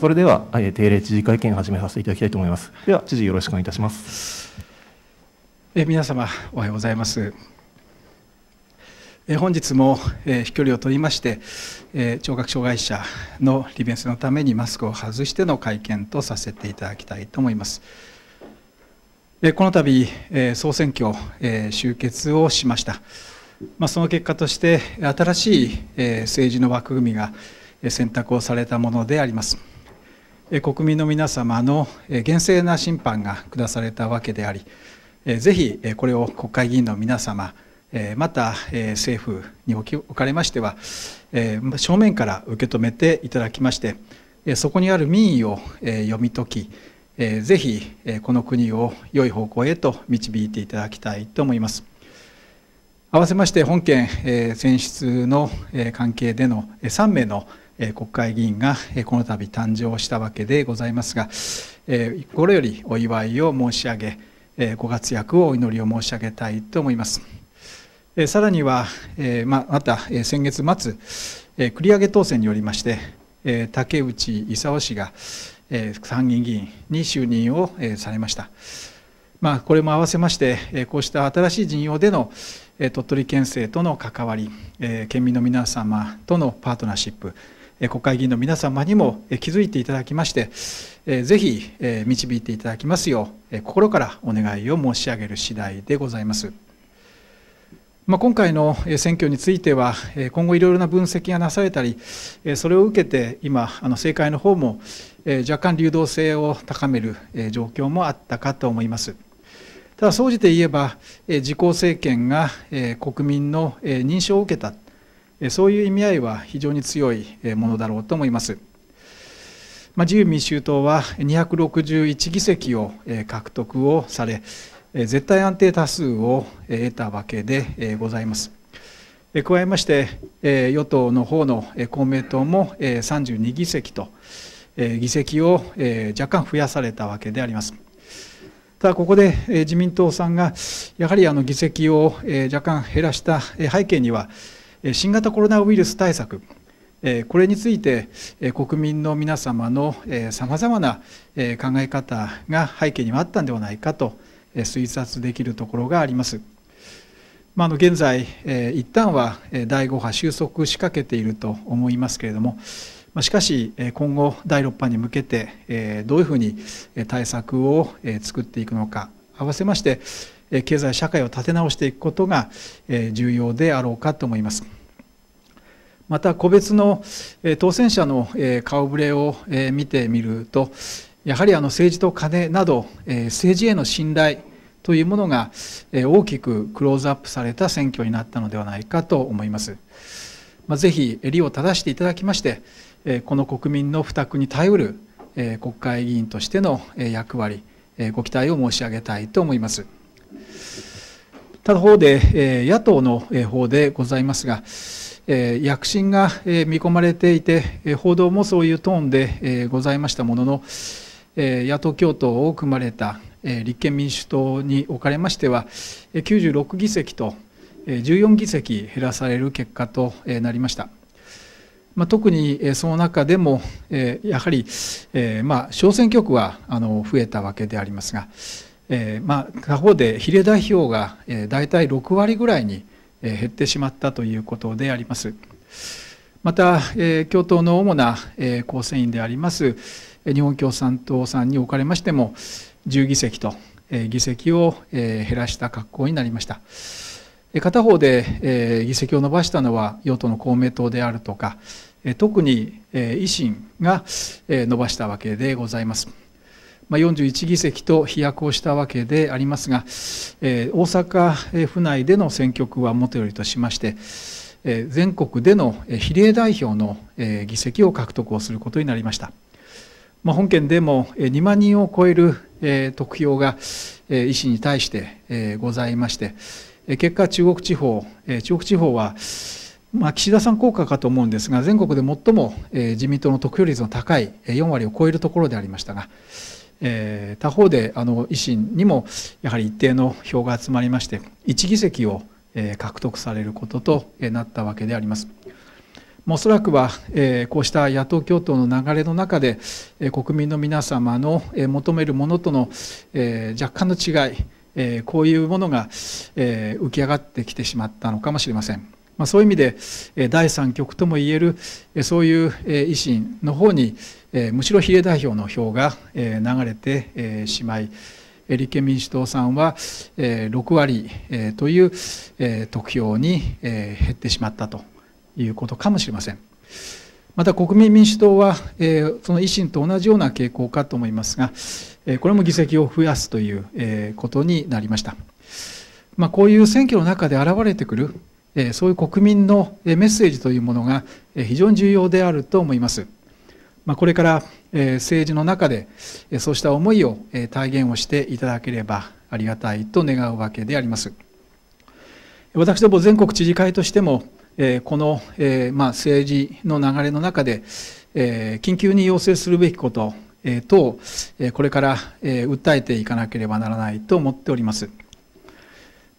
それでは、えー、定例知事会見を始めさせていただきたいと思います。では、知事よろしくお願いいたします。えー、皆様、おはようございます。えー、本日も、えー、飛距離を取りまして、えー、聴覚障害者の利便性のためにマスクを外しての会見とさせていただきたいと思います。えー、この度、えー、総選挙、えー、終結をしました。まあ、その結果として新しい、えー、政治の枠組みが選択をされたものであります。国民の皆様の厳正な審判が下されたわけでありぜひこれを国会議員の皆様また政府におかれましては正面から受け止めていただきましてそこにある民意を読み解きぜひこの国を良い方向へと導いていただきたいと思います。合わせまして本件選出の関係での3名の国会議員がこの度誕生したわけでございますが心よりお祝いを申し上げご活躍をお祈りを申し上げたいと思います。さらには、また先月末、繰り上げ当選によりまして、竹内勲氏が参議院議員に就任をされました。まあ、これも合わせまして、こうした新しい陣容での鳥取県政との関わり、県民の皆様とのパートナーシップ、国会議員の皆様にも気づいていただきまして、ぜひ導いていただきますよう、心からお願いを申し上げる次第でございます。まあ、今回の選挙については、今後いろいろな分析がなされたり、それを受けて今、あの政界の方も若干流動性を高める状況もあったかと思います。ただ、総じて言えば、自公政権が国民の認証を受けた、そういう意味合いは非常に強いものだろうと思います。まあ、自由民主党は261議席を獲得をされ絶対安定多数を得たわけでございます。加えまして与党の方の公明党も32議席と議席を若干増やされたわけであります。ただここで自民党さんがやはりあの議席を若干減らした背景には新型コロナウイルス対策これについて国民の皆様のさまざまな考え方が背景にはあったんではないかと推察できるところがあります。まあ、の現在、一旦は第5波収束しかけていると思いますけれども、しかし、今後、第6波に向けて、どういうふうに対策を作っていくのか、合わせまして、経済社会を立て直していくことが重要であろうかと思います。また個別の当選者の顔ぶれを見てみるとやはりあの政治と金など政治への信頼というものが大きくクローズアップされた選挙になったのではないかと思います。まあ、ぜひ襟を正していただきましてこの国民の負託に頼る国会議員としての役割ご期待を申し上げたいと思います。他方で、野党の方でございますが、躍進が、見込まれていて、報道もそういうトーンで、ございましたものの、野党共闘を組まれた、立憲民主党におかれましては、96議席と14議席減らされる結果となりました。まあ、特にその中でも、やはり、まあ、小選挙区は増えたわけでありますが、えー、まあ、他方で比例代表が、えー、大体6割ぐらいに、えー、減ってしまったということであります。また、えー、共闘の主な、えー、構成員であります日本共産党さんにおかれましても10議席と、えー、議席を、えー、減らした格好になりました。片方で、えー、議席を伸ばしたのは与党の公明党であるとか、えー、特に、えー、維新が、えー、伸ばしたわけでございます。まあ、41議席と飛躍をしたわけでありますが、えー、大阪府内での選挙区はもとよりとしまして、えー、全国での比例代表の、えー、議席を獲得をすることになりました。まあ、本県でも2万人を超える、えー、得票が、えー、医師に対して、えー、ございまして、結果中国地方、えー、中国地方は、まあ、岸田さん効果かと思うんですが、全国で最も自民党の得票率の高い4割を超えるところでありましたが、えー、他方であの維新にもやはり一定の票が集まりまして1議席を、えー、獲得されることとなったわけであります。おそらくは、えー、こうした野党共闘の流れの中で、えー、国民の皆様の、えー、求めるものとの、えー、若干の違い、えー、こういうものが、えー、浮き上がってきてしまったのかもしれません。まあ、そういう意味で、えー、第三極ともいえる、えー、そういう、えー、維新の方に、えむしろ比例代表の票が、え流れて、えしまい立憲民主党さんは、え6割、えという、え得票に、え減ってしまったということかもしれません。また国民民主党は、えその維新と同じような傾向かと思いますが、えこれも議席を増やすという、えことになりました。まあ、こういう選挙の中で現れてくる、えそういう国民のメッセージというものが非常に重要であると思います。まあ、これから、え政治の中で、えそうした思いを、え体現をしていただければありがたいと願うわけであります。私ども全国知事会としても、えこの、えまあ、政治の流れの中で、え緊急に要請するべきこと、え等、えこれから、え訴えていかなければならないと思っております。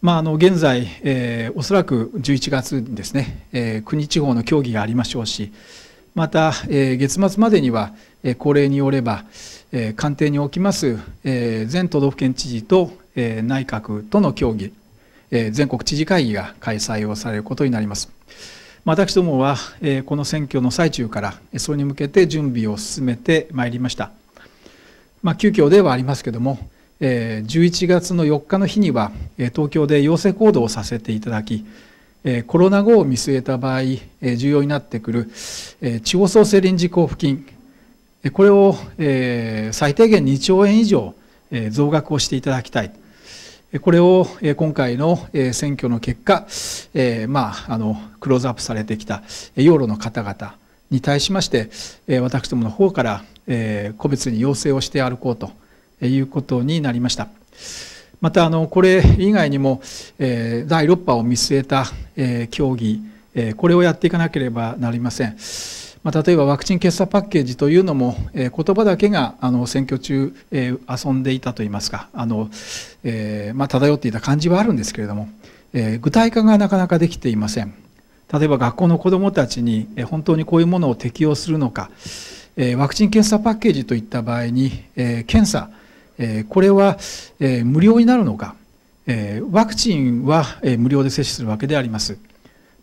まあ、あの現在、えおそらく11月にですね、え国地方の協議がありましょうし、また、えー、月末までには、えー、恒例によれば、えー、官邸におきます、えー、全都道府県知事と、えー、内閣との協議、えー、全国知事会議が開催をされることになります。私どもは、えー、この選挙の最中から、それに向けて準備を進めてまいりました。まあ、急遽ではありますけれども、えー、11月の4日の日には、東京で要請行動をさせていただき、コロナ後を見据えた場合、重要になってくる地方創生臨時交付金、これを最低限2兆円以上増額をしていただきたい。これを今回の選挙の結果、まあ、あの、クローズアップされてきた養老の方々に対しまして、私どもの方から個別に要請をして歩こうということになりました。またあのこれ以外にも、えー、第6波を見据えた、えー、協議、えー、これをやっていかなければなりません。まあ、例えばワクチン決済パッケージというのも、えー、言葉だけがあの選挙中、えー、遊んでいたといいますかあの、えーまあ、漂っていた感じはあるんですけれども、えー、具体化がなかなかできていません例えば学校の子どもたちに、え本当にこういうものを適用するのか、えー、ワクチン検査パッケージといった場合に、えー、検査えこれは、え無料になるのか、えワクチンは、え無料で接種するわけであります、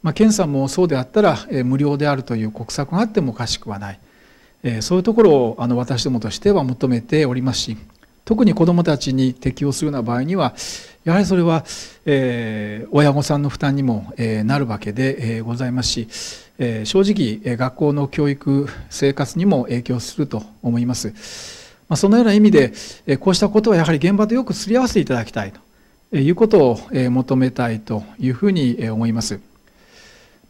まあ、検査もそうであったら、え無料であるという国策があってもおかしくはない、えそういうところをあの私どもとしては求めておりますし特に子どもたちに適用するような場合にはやはりそれは、え親御さんの負担にも、えなるわけで、えございますし、え正直学校の教育生活にも影響すると思います。まそのような意味で、こうしたことはやはり現場とよくすり合わせていただきたいということを、求めたいというふうに思います。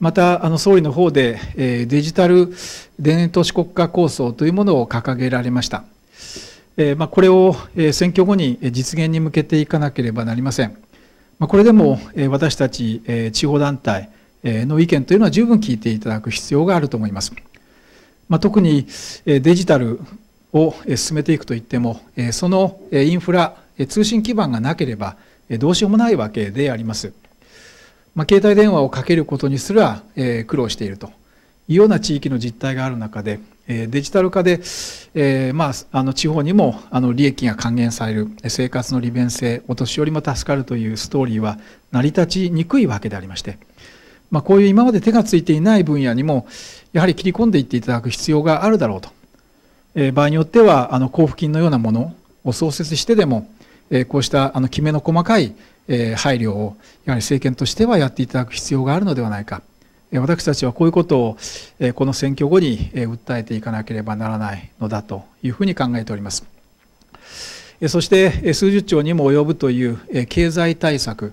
またあの総理の方でデジタル田園都市国家構想というものを掲げられました。まあ、これを選挙後に実現に向けていかなければなりません。まこれでも私たち地方団体の意見というのは十分聞いていただく必要があると思います。まあ、特にデジタルを進めていくといってもそのインフラ通信基盤がなければどうしようもないわけであります、まあ、携帯電話をかけることにすら苦労しているというような地域の実態がある中でデジタル化で、まあ、あの地方にもあの利益が還元される生活の利便性お年寄りも助かるというストーリーは成り立ちにくいわけでありまして、まあ、こういう今まで手がついていない分野にもやはり切り込んでいっていただく必要があるだろうとえ場合によってはあの交付金のようなものを創設してでも、えこうしたあのきめの細かい、え配慮をやはり政権としてはやっていただく必要があるのではないか。私たちはこういうことをこの選挙後に訴えていかなければならないのだというふうに考えております。そして数十兆にも及ぶという経済対策、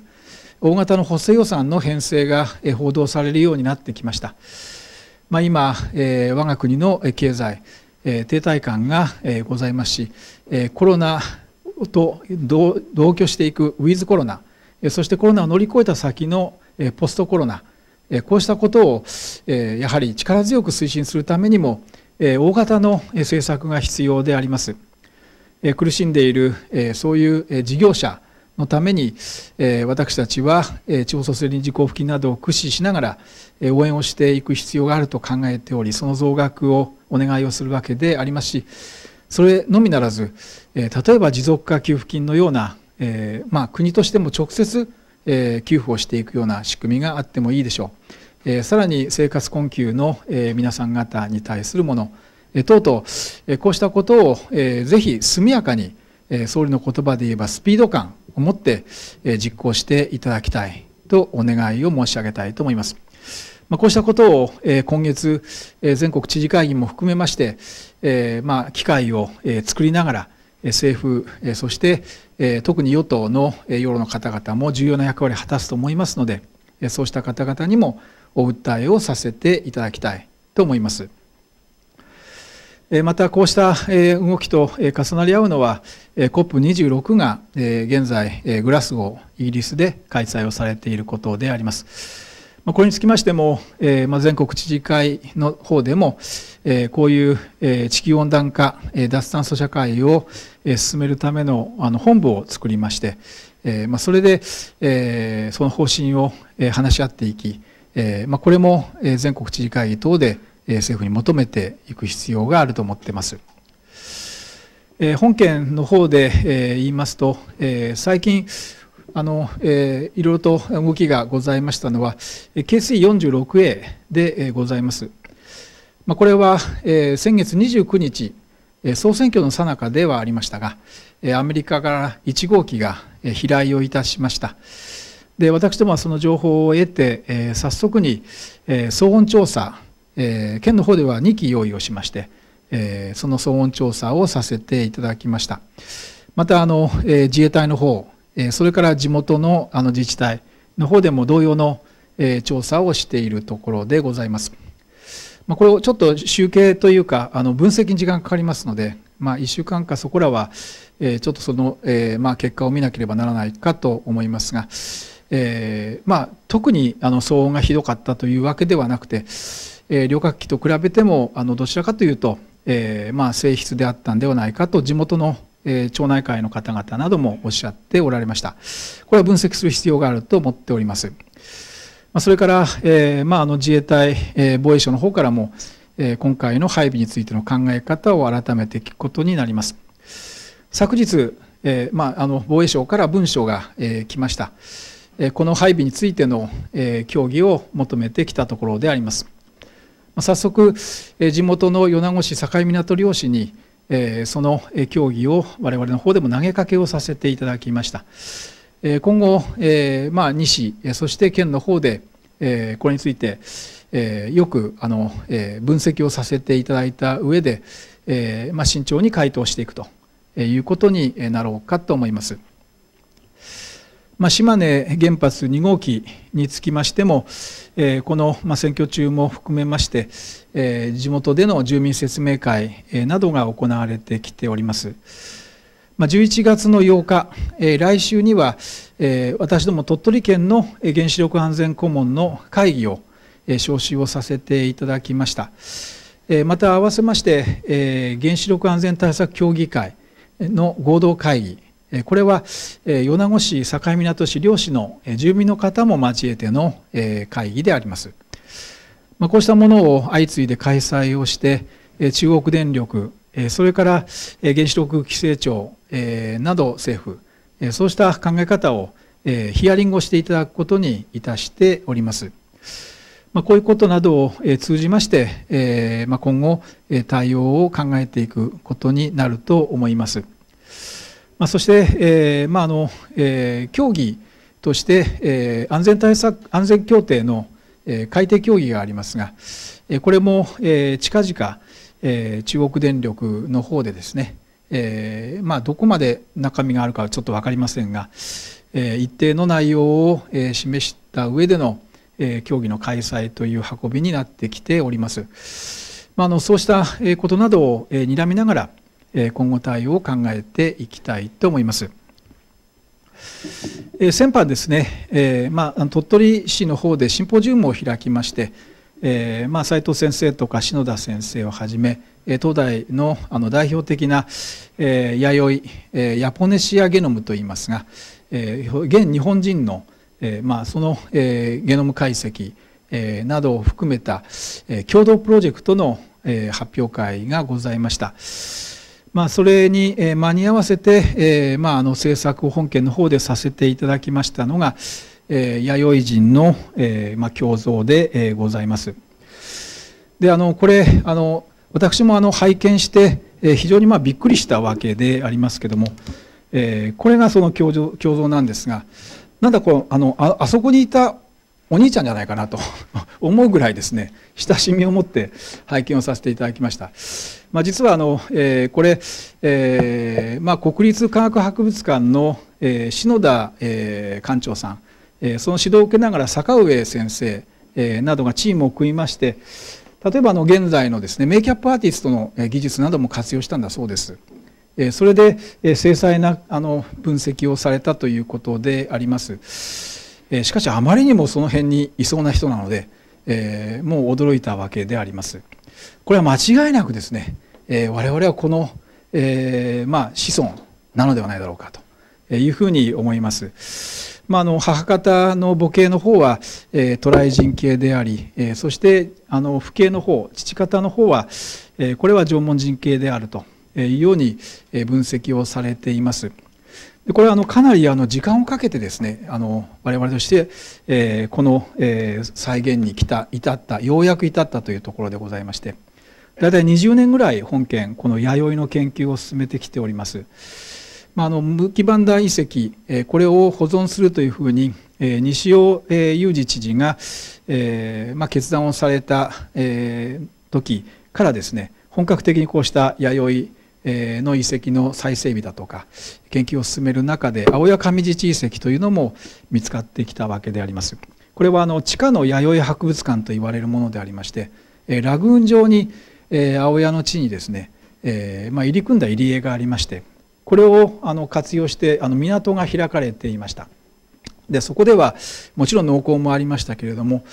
大型の補正予算の編成が報道されるようになってきました。まあ、今、我が国の経済、え停滞感が、えございますし、えコロナと同居していくウィズコロナ、えそしてコロナを乗り越えた先の、えポストコロナ、えこうしたことを、えやはり力強く推進するためにも、え大型の政策が必要であります。苦しんでいるそういう事業者のために、え私たちは、え地方創生臨時交付金などを駆使しながら、え応援をしていく必要があると考えておりその増額をお願いをするわけでありますしそれのみならず、え例えば持続化給付金のような、えまあ、国としても直接、え給付をしていくような仕組みがあってもいいでしょう、えさらに生活困窮の、え皆さん方に対するもの等々、えこうしたことを、えー、ぜひ速やかにえ総理の言葉で言えばスピード感を持って、え実行していただきたいとお願いを申し上げたいと思います。まあ、こうしたことを、え今月、え全国知事会議も含めまして、えま機会を、え作りながら、政府、そして特に与党の世論の方々も重要な役割を果たすと思いますので、そうした方々にもお訴えをさせていただきたいと思います。またこうした動きと重なり合うのは COP26 が現在グラスゴーイギリスで開催をされていることであります。これにつきましても、全国知事会の方でも、こういう地球温暖化、脱炭素社会を進めるための本部を作りまして、それでその方針を話し合っていき、これも全国知事会等で政府に求めていく必要があると思っています。本件の方で言いますと、最近、あの、えー、いろいろと動きがございましたのは、京水 46A でございます。まあ、これは、えー、先月29日、総選挙の最中ではありましたが、アメリカから1号機が飛来をいたしました。で、私どもはその情報を得て、えー、早速に、えー、騒音調査えー、県の方では2機用意をしまして、えー、その騒音調査をさせていただきました。またあの、えー、自衛隊の方、えそれから地元のあの自治体の方でも同様の、え調査をしているところでございます。まあ、これをちょっと集計というかあの分析に時間かかりますので、まあ、1週間かそこらは、えちょっとその、えまあ、結果を見なければならないかと思いますが、えまあ、特にあの騒音がひどかったというわけではなくて、え旅客機と比べてもあのどちらかというと、えまあ、性質であったんではないかと地元のえ町内会の方々などもおっしゃっておられました。これは分析する必要があると思っております。まそれから、えまあ、あの自衛隊、え防衛省の方からも、え今回の配備についての考え方を改めて聞くことになります。昨日、えまあ、あの防衛省から文書が、え来ました。この配備についての協議を求めてきたところであります。早速地元の米子市境港漁師にその協議を我々の方でも投げかけをさせていただきました今後、まあ、西そして県の方でこれについてよくあの分析をさせていただいた上でまあ慎重に回答していくということになろうかと思います。まあ、島根原発2号機につきましても、えー、この、まあ、選挙中も含めまして、えー、地元での住民説明会、えなどが行われてきております。まあ、11月の8日、えー、来週には、えー、私ども鳥取県の原子力安全顧問の会議を、えー、招集をさせていただきました。えー、また合わせまして、えー、原子力安全対策協議会の合同会議、これは米子市境港市漁師の住民の方も交えての会議でありますこうしたものを相次いで開催をして中国電力それから原子力規制庁など政府そうした考え方をヒアリングをしていただくことにいたしておりますこういうことなどを通じまして今後対応を考えていくことになると思います。まあ、そして、えーまああのえー、協議として、えー、安全対策安全協定の、えー、改定協議がありますが、えー、これも、えー、近々、えー、中国電力の方でですね、えーまあ、どこまで中身があるかはちょっと分かりませんが、えー、一定の内容を、えー、示した上での、えー、協議の開催という運びになってきております。まあ、あのそうしたことなどを、えー、睨みながら今後対応を考えていきたいと思います。先般ですね、まあ、鳥取市の方でシンポジウムを開きまして、えまあ、斉藤先生とか篠田先生をはじめ東大のあの代表的な、え弥生、ヤポネシアゲノムといいますが、え現日本人の、えまあ、その、えゲノム解析、えなどを含めた、え共同プロジェクトの、え発表会がございました。まあ、それに、え間に合わせて、えーまあ、あの政策本件の方でさせていただきましたのが、え弥生人の、えまあ、胸像で、えございます。であのこれあの私もあの拝見して、え非常にまびっくりしたわけでありますけども、えこれがその胸像なんですがなんだこうあのあそこにいたお兄ちゃんじゃないかなと 思うぐらいですね親しみを持って拝見をさせていただきました、まあ、実はあの、えー、これ、えーまあ、国立科学博物館の、えー、篠田、えー、館長さん、えー、その指導を受けながら坂上先生、えー、などがチームを組みまして例えばあの現在のですねメイキャップアーティストの技術なども活用したんだそうです。それで精細なあの分析をされたということであります。えしかしあまりにもその辺にいそうな人なので、えもう驚いたわけであります。これは間違いなくですね、え我々はこの、えまあ、子孫なのではないだろうかというふうに思います。まあ、あの母方の母系の方は、え渡来人系であり、えそしてあの父系の方父方の方は、えこれは縄文人系であるというように分析をされています。でこれはあのかなりあの時間をかけてですねあの我々として、えー、この、えー、再現に来た至ったようやく至ったというところでございまして大体20年ぐらい本件この弥生の研究を進めてきております。まあ、あの無基盤大遺跡、えー、これを保存するというふうに、えー、西尾、えー、二知事が、えーまあ、決断をされた、えー、時からですね本格的にこうした弥生の遺跡の再整備だとか研究を進める中で青谷上地地遺跡というのも見つかってきたわけであります。これはあの地下の弥生博物館と言われるものでありましてラグーン上に青谷の地にですねまあ、入り組んだ入り江がありましてこれをあの活用してあの港が開かれていました。でそこではもちろん農耕もありましたけれども、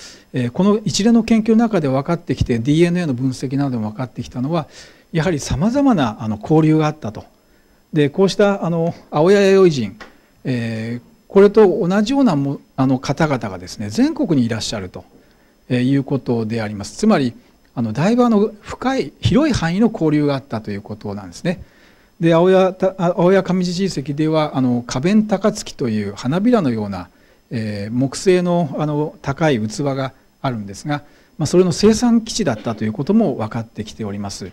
この一連の研究の中で分かってきて DNA の分析なども分かってきたのはやはりさまざまなあの交流があったとでこうしたあの青谷弥生人、えー、これと同じようなもあの方々がですね全国にいらっしゃるということでありますつまりあのだいぶあの深い広い範囲の交流があったということなんですね。で青谷青谷上地遺跡ではあの花弁高槻という花びらのような、えー、木製のあの高い器があるんですが、まあ、それの生産基地だったということも分かってきております。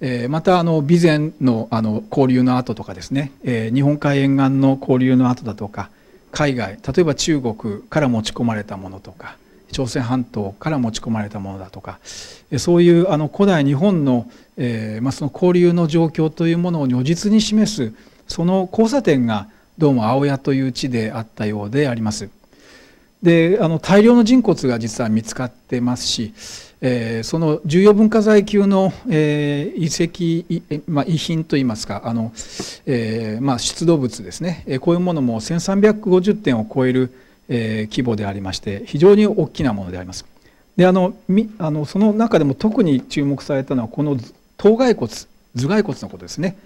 えまたあの備前のあの交流の跡とかですね、え日本海沿岸の交流の跡だとか海外例えば中国から持ち込まれたものとか朝鮮半島から持ち込まれたものだとかそういうあの古代日本の,、えまその交流の状況というものを如実に示すその交差点がどうも青谷という地であったようであります。であの大量の人骨が実は見つかってますし、えー、その重要文化財級の、えー、遺跡、まあ、遺品といいますかあの、えー、まあ、出土物ですね、えこういうものも1350点を超える、え規模でありまして非常に大きなものであります。であのみあのその中でも特に注目されたのはこの頭蓋骨頭蓋骨のことですね。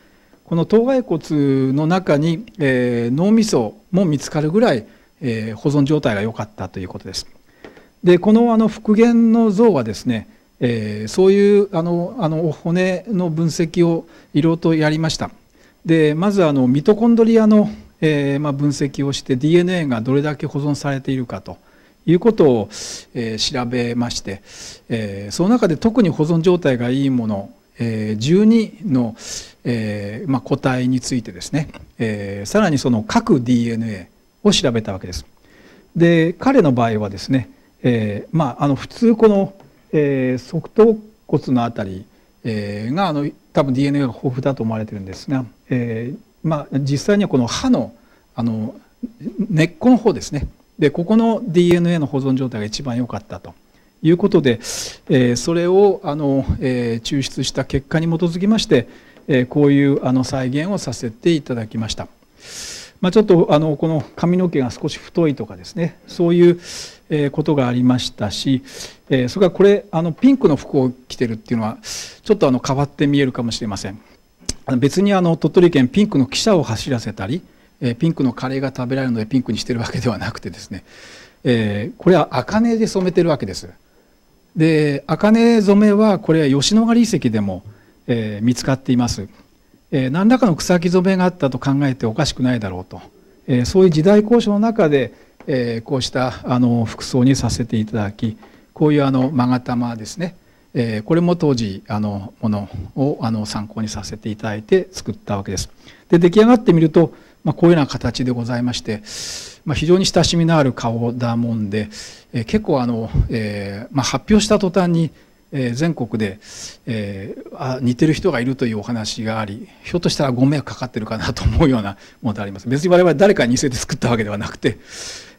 この頭蓋骨の中に、え脳みそも見つかるぐらいえー、保存状態が良かったということです。でこのあの復元の像はですね、えー、そういうあのあの骨の分析をいろいろとやりました。でまずあのミトコンドリアの、えー、まあ、分析をして DNA がどれだけ保存されているかと。いうことを、え調べまして、えその中で特に保存状態がいいもの、え12の、えまあ、個体についてですね、えさらにその各 DNA、を調べたわけです。で彼の場合はですね、えー、まああの普通この、えー、側頭骨のあたり、えー、があの多分 DNA が豊富だと思われてるんですが、えー、まあ実際にはこの歯のあの根っこの方ですねでここの DNA の保存状態が一番良かったということで、えー、それをあの、えー、抽出した結果に基づきまして、えー、こういうあの再現をさせていただきました。まあ、ちょっとあのこの髪の毛が少し太いとかですねそういうことがありましたしそれからこれあのピンクの服を着てるっていうのはちょっとあの変わって見えるかもしれません別にあの鳥取県ピンクの汽車を走らせたりピンクのカレーが食べられるのでピンクにしてるわけではなくてですねこれは茜で染めてるわけです。で茜染めはこれは吉野ヶ里遺跡でも見つかっています。え何らかの草木染めがあったと考えておかしくないだろうと、えそういう時代交渉の中で、えこうしたあの服装にさせていただきこういうあの勾玉ですね、えこれも当時あのものをあの参考にさせていただいて作ったわけです。で出来上がってみると、まあ、こういうような形でございまして、まあ、非常に親しみのある顔だもんで、えー、結構あの、えーまあ、発表した途端にえー、全国で、えー、あ似てる人がいるというお話がありひょっとしたらご迷惑かかってるかなと思うようなものであります別に我々誰かに似せて作ったわけではなくて、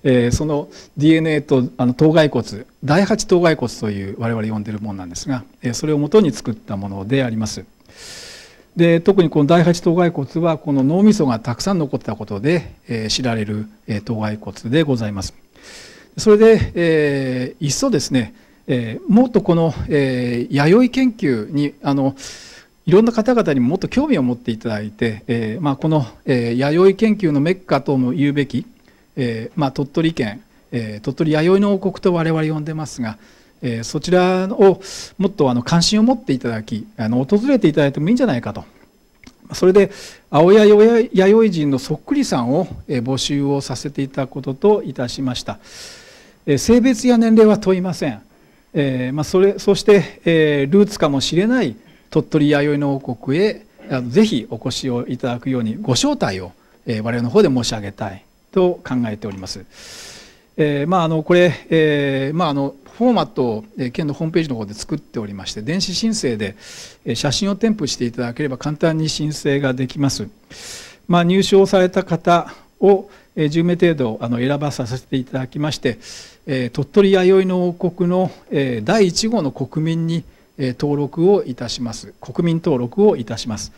えー、その DNA とあの頭蓋骨第8頭蓋骨という我々呼んでるものなんですが、えそれをもとに作ったものであります。で特にこの第8頭蓋骨はこの脳みそがたくさん残ったことで、え知られる、え頭蓋骨でございます。それで、えー、いっそですねえー、もっとこの、えー、弥生研究にあのいろんな方々にもっと興味を持っていただいて、えーまあ、この、えー、弥生研究のメッカとも言うべき、えーまあ、鳥取県、えー、鳥取弥生の王国と我々呼んでますが、えー、そちらをもっとあの関心を持っていただきあの訪れていただいてもいいんじゃないかと。それで青谷弥生人のそっくりさんを募集をさせていただくことといたしました。性別や年齢は問いません。えーまあ、それそして、えー、ルーツかもしれない鳥取弥生の王国へあのぜひお越しをいただくようにご招待を、えー、我々の方で申し上げたいと考えております。えーまあ、あのこれ、えーまあ、あのフォーマットを、えー、県のホームページの方で作っておりまして電子申請で、えー、写真を添付していただければ簡単に申請ができます。まあ、入賞された方を、10名程度選ばさせていただきまして、鳥取弥生の王国の、第1号の国民に、登録をいたします国民登録をいたします、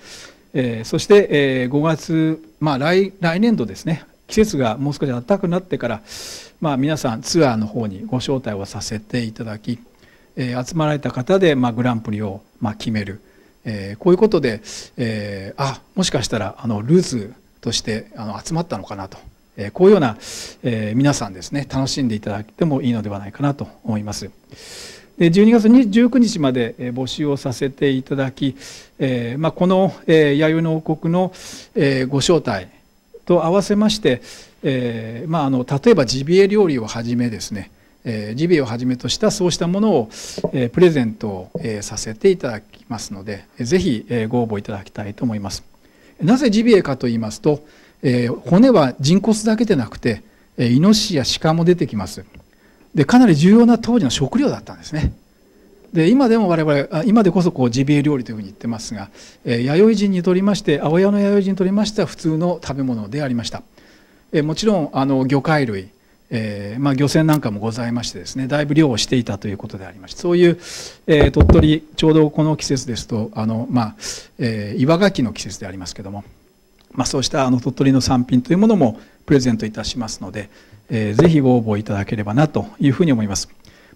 そして、5月、まあ来、来年度ですね季節がもう少し暖かくなってから、まあ、皆さんツアーの方にご招待をさせていただき、集まられた方で、グランプリを、決める、こういうことで、あもしかしたらルーズとして集まったのかなとこういうような、皆さんですね楽しんでいただいてもいいのではないかなと思います。で12月19日まで募集をさせていただき、えまあ、この、え弥生の王国の、えご招待と合わせまして、えまあ、あの例えばジビエ料理をはじめですねえジビエをはじめとしたそうしたものを、えプレゼント、えさせていただきますので、ぜひ、えご応募いただきたいと思います。なぜジビエかと言いますと、えー、骨は人骨だけでなくて、えー、イノシシや鹿も出てきますでかなり重要な当時の食料だったんですねで今でも我々今でこそこうジビエ料理というふうに言ってますが、えー、弥生人にとりまして青山の弥生人にとりましては普通の食べ物でありました、えー、もちろんあの魚介類、えーまあ、漁船なんかもございましてですねだいぶ漁をしていたということでありましてそういう、えー、鳥取ちょうどこの季節ですとあの、まあえー、岩牡蠣の季節でありますけどもまあ、そうしたあの鳥取の産品というものもプレゼントいたしますので、えー、ぜひご応募いただければなというふうに思います。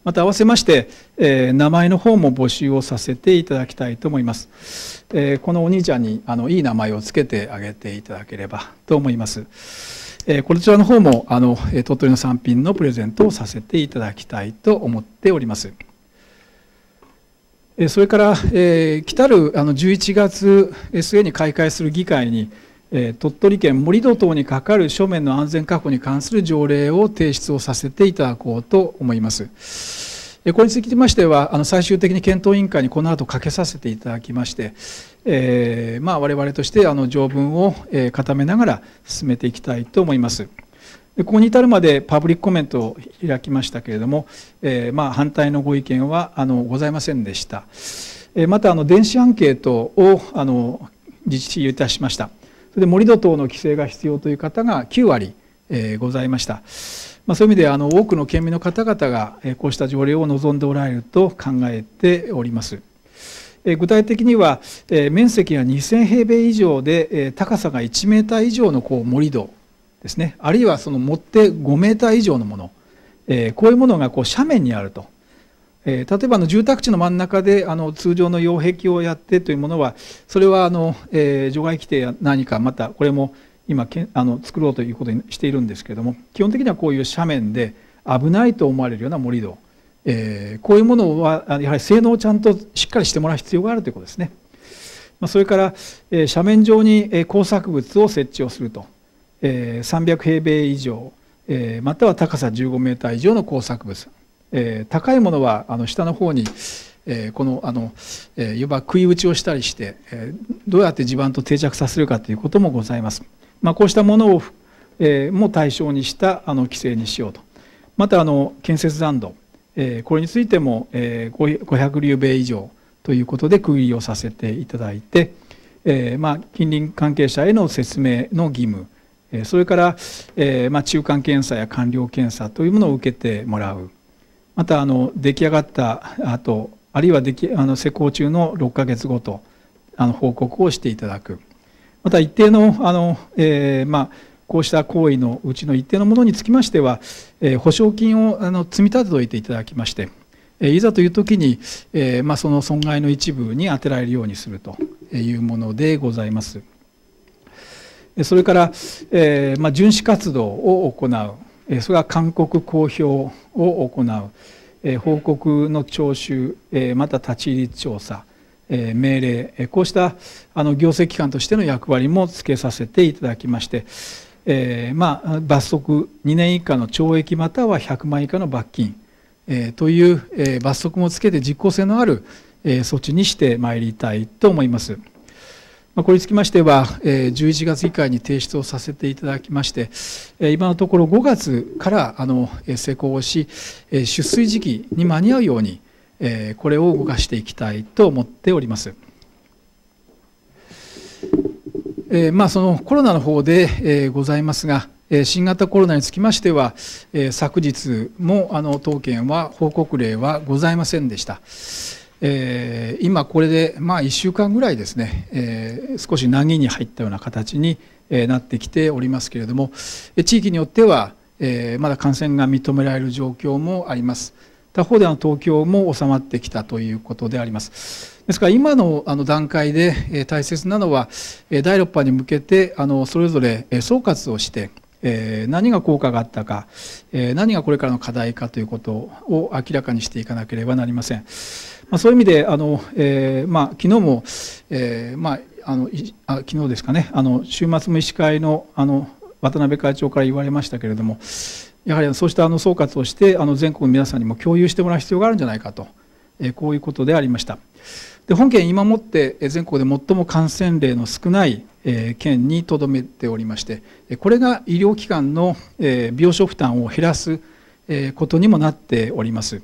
また合わせまして、えー、名前の方も募集をさせていただきたいと思います。えー、このお兄ちゃんにあのいい名前をつけてあげていただければと思います。えー、こちらの方もあの鳥取の産品のプレゼントをさせていただきたいと思っております。それから、えー、来たるあの11月末に開会する議会にえ鳥取県盛土等に係る書面の安全確保に関する条例を提出をさせていただこうと思います。これにつきましてはあの最終的に検討委員会にこの後かけさせていただきまして、えーまあ、我々としてあの条文を、え固めながら進めていきたいと思います。ここに至るまでパブリックコメントを開きましたけれども、えーまあ、反対のご意見はあのございませんでした。えまたあの電子アンケートをあの実施いたしました。それで盛土等の規制が必要という方が9割、えー、ございました、まあ、そういう意味であの多くの県民の方々が、えこうした条例を望んでおられると考えております。具体的には面積が2000平米以上で高さが1メーター以上のこう盛り土ですねあるいはその持って5メーター以上のものこういうものがこう斜面にあるとえー、例えばの住宅地の真ん中であの通常の擁壁をやってというものはそれはあの、えー、除外規定や何かまたこれも今けあの作ろうということにしているんですけれども基本的にはこういう斜面で危ないと思われるような盛り土、えー、こういうものはやはり性能をちゃんとしっかりしてもらう必要があるということですね。まあ、それから、えー、斜面上に工作物を設置をすると、えー、300平米以上、えー、または高さ15メーター以上の工作物えー、高いものはあの下の方に、えー、このあの、えー、いわば食い打ちをしたりして、えー、どうやって地盤と定着させるかということもございます。まあ、こうしたものを、えー、も対象にしたあの規制にしようと。またあの建設残土、えー、これについても、えー、500流米以上ということで区切りをさせていただいて、えーまあ、近隣関係者への説明の義務それから、えーまあ、中間検査や官僚検査というものを受けてもらう。またあの出来上がった後あるいはできあの施工中の6ヶ月ごとあの報告をしていただくまた一定のあの、えー、まあ、こうした行為のうちの一定のものにつきましては、えー、保証金をあの積み立てておいていただきまして、えー、いざという時に、えまあ、その損害の一部に充てられるようにするというものでございます。それから、えまあ、巡視活動を行うそれは勧告公表を行う報告の徴収また立ち入り調査命令こうしたあの行政機関としての役割もつけさせていただきましてえー、まあ、罰則2年以下の懲役または100万以下の罰金、えー、という、えー、罰則もつけて実効性のある、え措置にしてまいりたいと思います。まこれにつきましては、え11月議会に提出をさせていただきまして、え今のところ5月からあの施行をし、え出水時期に間に合うように、えこれを動かしていきたいと思っております。えまあ、そのコロナの方で、えございますが、新型コロナにつきましては、昨日もあの当県は報告例はございませんでした。えー、今これでまあ1週間ぐらいですね、えー、少し難儀に入ったような形になってきておりますけれども地域によっては、えー、まだ感染が認められる状況もあります他方での東京も収まってきたということでありますですから今のあの段階で大切なのは第6波に向けてあのそれぞれ総括をして何が効果があったか何がこれからの課題かということを明らかにしていかなければなりません。まあ、そういう意味であの、えーまあ、昨日も、えーまあ、あのあ昨日ですかねあの週末も医師会のあの渡辺会長から言われましたけれどもやはりそうしたあの総括をしてあの全国の皆さんにも共有してもらう必要があるんじゃないかと、えー、こういうことでありましたで本県今もって全国で最も感染例の少ない、えー、県にとどめておりましてこれが医療機関の、えー、病床負担を減らすことにもなっております。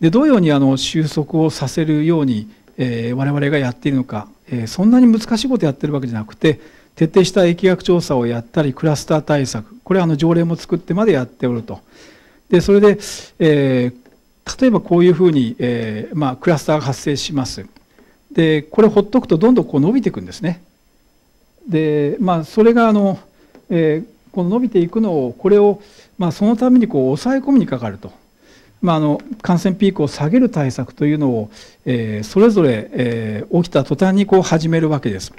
でどのようにあの収束をさせるように、えー、我々がやっているのか、えー、そんなに難しいことやってるわけじゃなくて徹底した疫学調査をやったりクラスター対策これはあの条例も作ってまでやっておるとでそれで、えー、例えばこういうふうに、えまあ、クラスターが発生しますでこれほっとくとどんどんこう伸びていくんですねでまあそれがあの、えこの伸びていくのをこれを、まあ、そのためにこう抑え込みにかかると。まあ、あの感染ピークを下げる対策というのを、えー、それぞれ、えー、起きた途端にこう始めるわけです。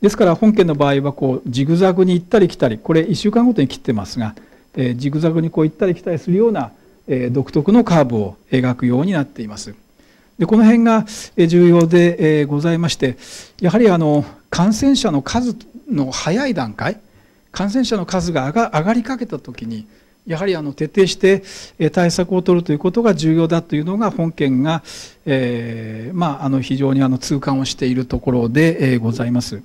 ですから本県の場合はこうジグザグに行ったり来たりこれ1週間ごとに切ってますが、えー、ジグザグにこう行ったり来たりするような、え独特のカーブを描くようになっています。でこの辺が重要で、えございましてやはりあの感染者の数の早い段階感染者の数が上がりかけた時にやはりあの徹底して対策を取るということが重要だというのが本県が、えー、まあ、あの非常にあの痛感をしているところで、ございます。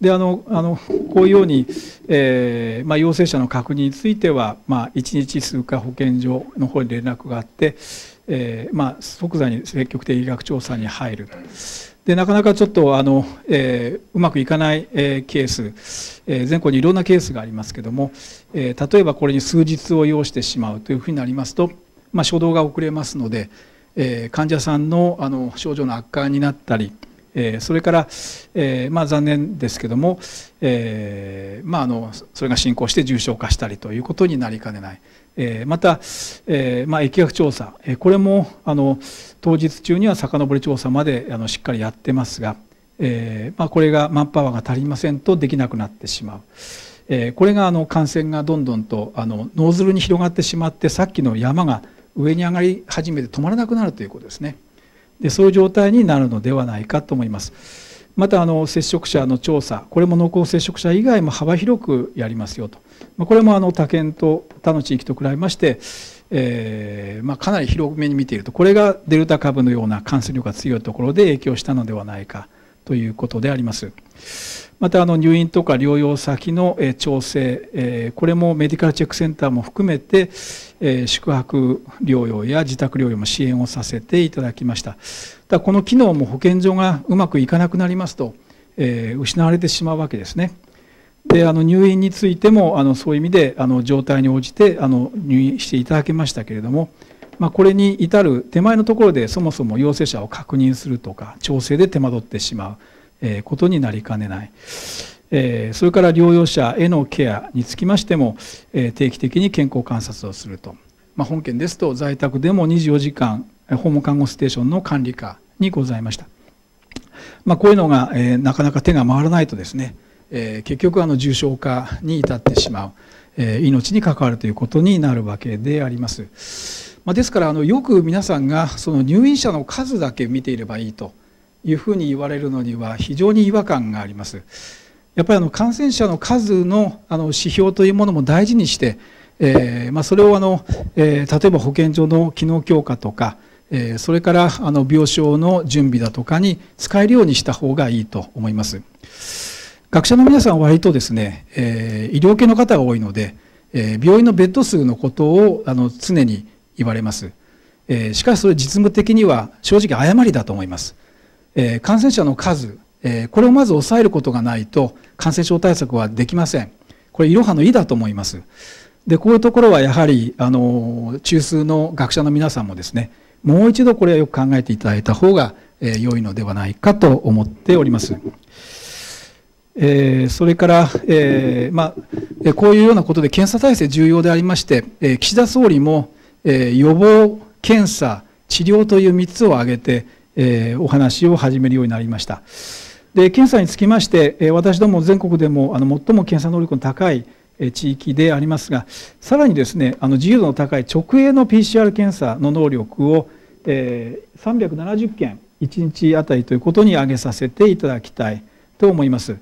であのあのこういうように、えー、まあ、陽性者の確認については、まあ、1日数回保健所の方に連絡があって、えー、まあ、即座に積極的医学調査に入ると。でなかなかちょっとあの、えー、うまくいかない、えー、ケース、えー、全国にいろんなケースがありますけども、え例えばこれに数日を要してしまうというふうになりますと、まあ、初動が遅れますので、え患者さんのあの症状の悪化になったり、えそれから、えまあ、残念ですけども、えまあ、あのそれが進行して重症化したりということになりかねない。えー、また、えーまあ、疫学調査、えー、これもあの当日中には遡り調査まであのしっかりやってますが、えーまあ、これがマンパワーが足りませんとできなくなってしまう。えー、これがあの感染がどんどんとあのノーズルに広がってしまってさっきの山が上に上がり始めて止まらなくなるということですねでそういう状態になるのではないかと思いますまたあの接触者の調査これも濃厚接触者以外も幅広くやりますよとまこれもあの他県と他の地域と比べまして、えまあ、かなり広めに見ているとこれがデルタ株のような感染力が強いところで影響したのではないかということであります。またあの入院とか療養先の調整これもメディカルチェックセンターも含めて宿泊療養や自宅療養も支援をさせていただきましたただこの機能も保健所がうまくいかなくなりますと失われてしまうわけですねであの入院についてもあのそういう意味であの状態に応じてあの入院していただきましたけれども、まあ、これに至る手前のところでそもそも陽性者を確認するとか調整で手間取ってしまうことになりかねない。えそれから療養者へのケアにつきましても、え定期的に健康観察をすると、まあ、本件ですと在宅でも24時間訪問看護ステーションの管理下にございました、まあ、こういうのが、えなかなか手が回らないとですねえー、結局あの重症化に至ってしまう、えー、命に関わるということになるわけであります。まあ、ですからあのよく皆さんがその入院者の数だけ見ていればいいというふうに言われるのには非常に違和感があります。やっぱりあの感染者の数のあの指標というものも大事にして、えーまあ、それをあの、えー、例えば保健所の機能強化とか、えー、それからあの病床の準備だとかに使えるようにした方がいいと思います。学者の皆さんは割とですね、えー、医療系の方が多いので、えー、病院のベッド数のことをあの常に言われます、えー、しかしそれ実務的には正直誤りだと思います、え感染者の数、えこれをまず抑えることがないと感染症対策はできませんこれいろはの「い」だと思いますでこういうところはやはりあの中枢の学者の皆さんもですねもう一度これはよく考えていただいた方が、え良いのではないかと思っております。えー、それから、えーまあ、こういうようなことで検査体制重要でありまして、えー、岸田総理も、えー、予防、検査、治療という3つを挙げて、えー、お話を始めるようになりました。で検査につきまして、えー、私ども全国でもあの最も検査能力の高い地域でありますが、さらにですね、あの自由度の高い直営の PCR 検査の能力を、えー、370件1日あたりということに上げさせていただきたい。と思います。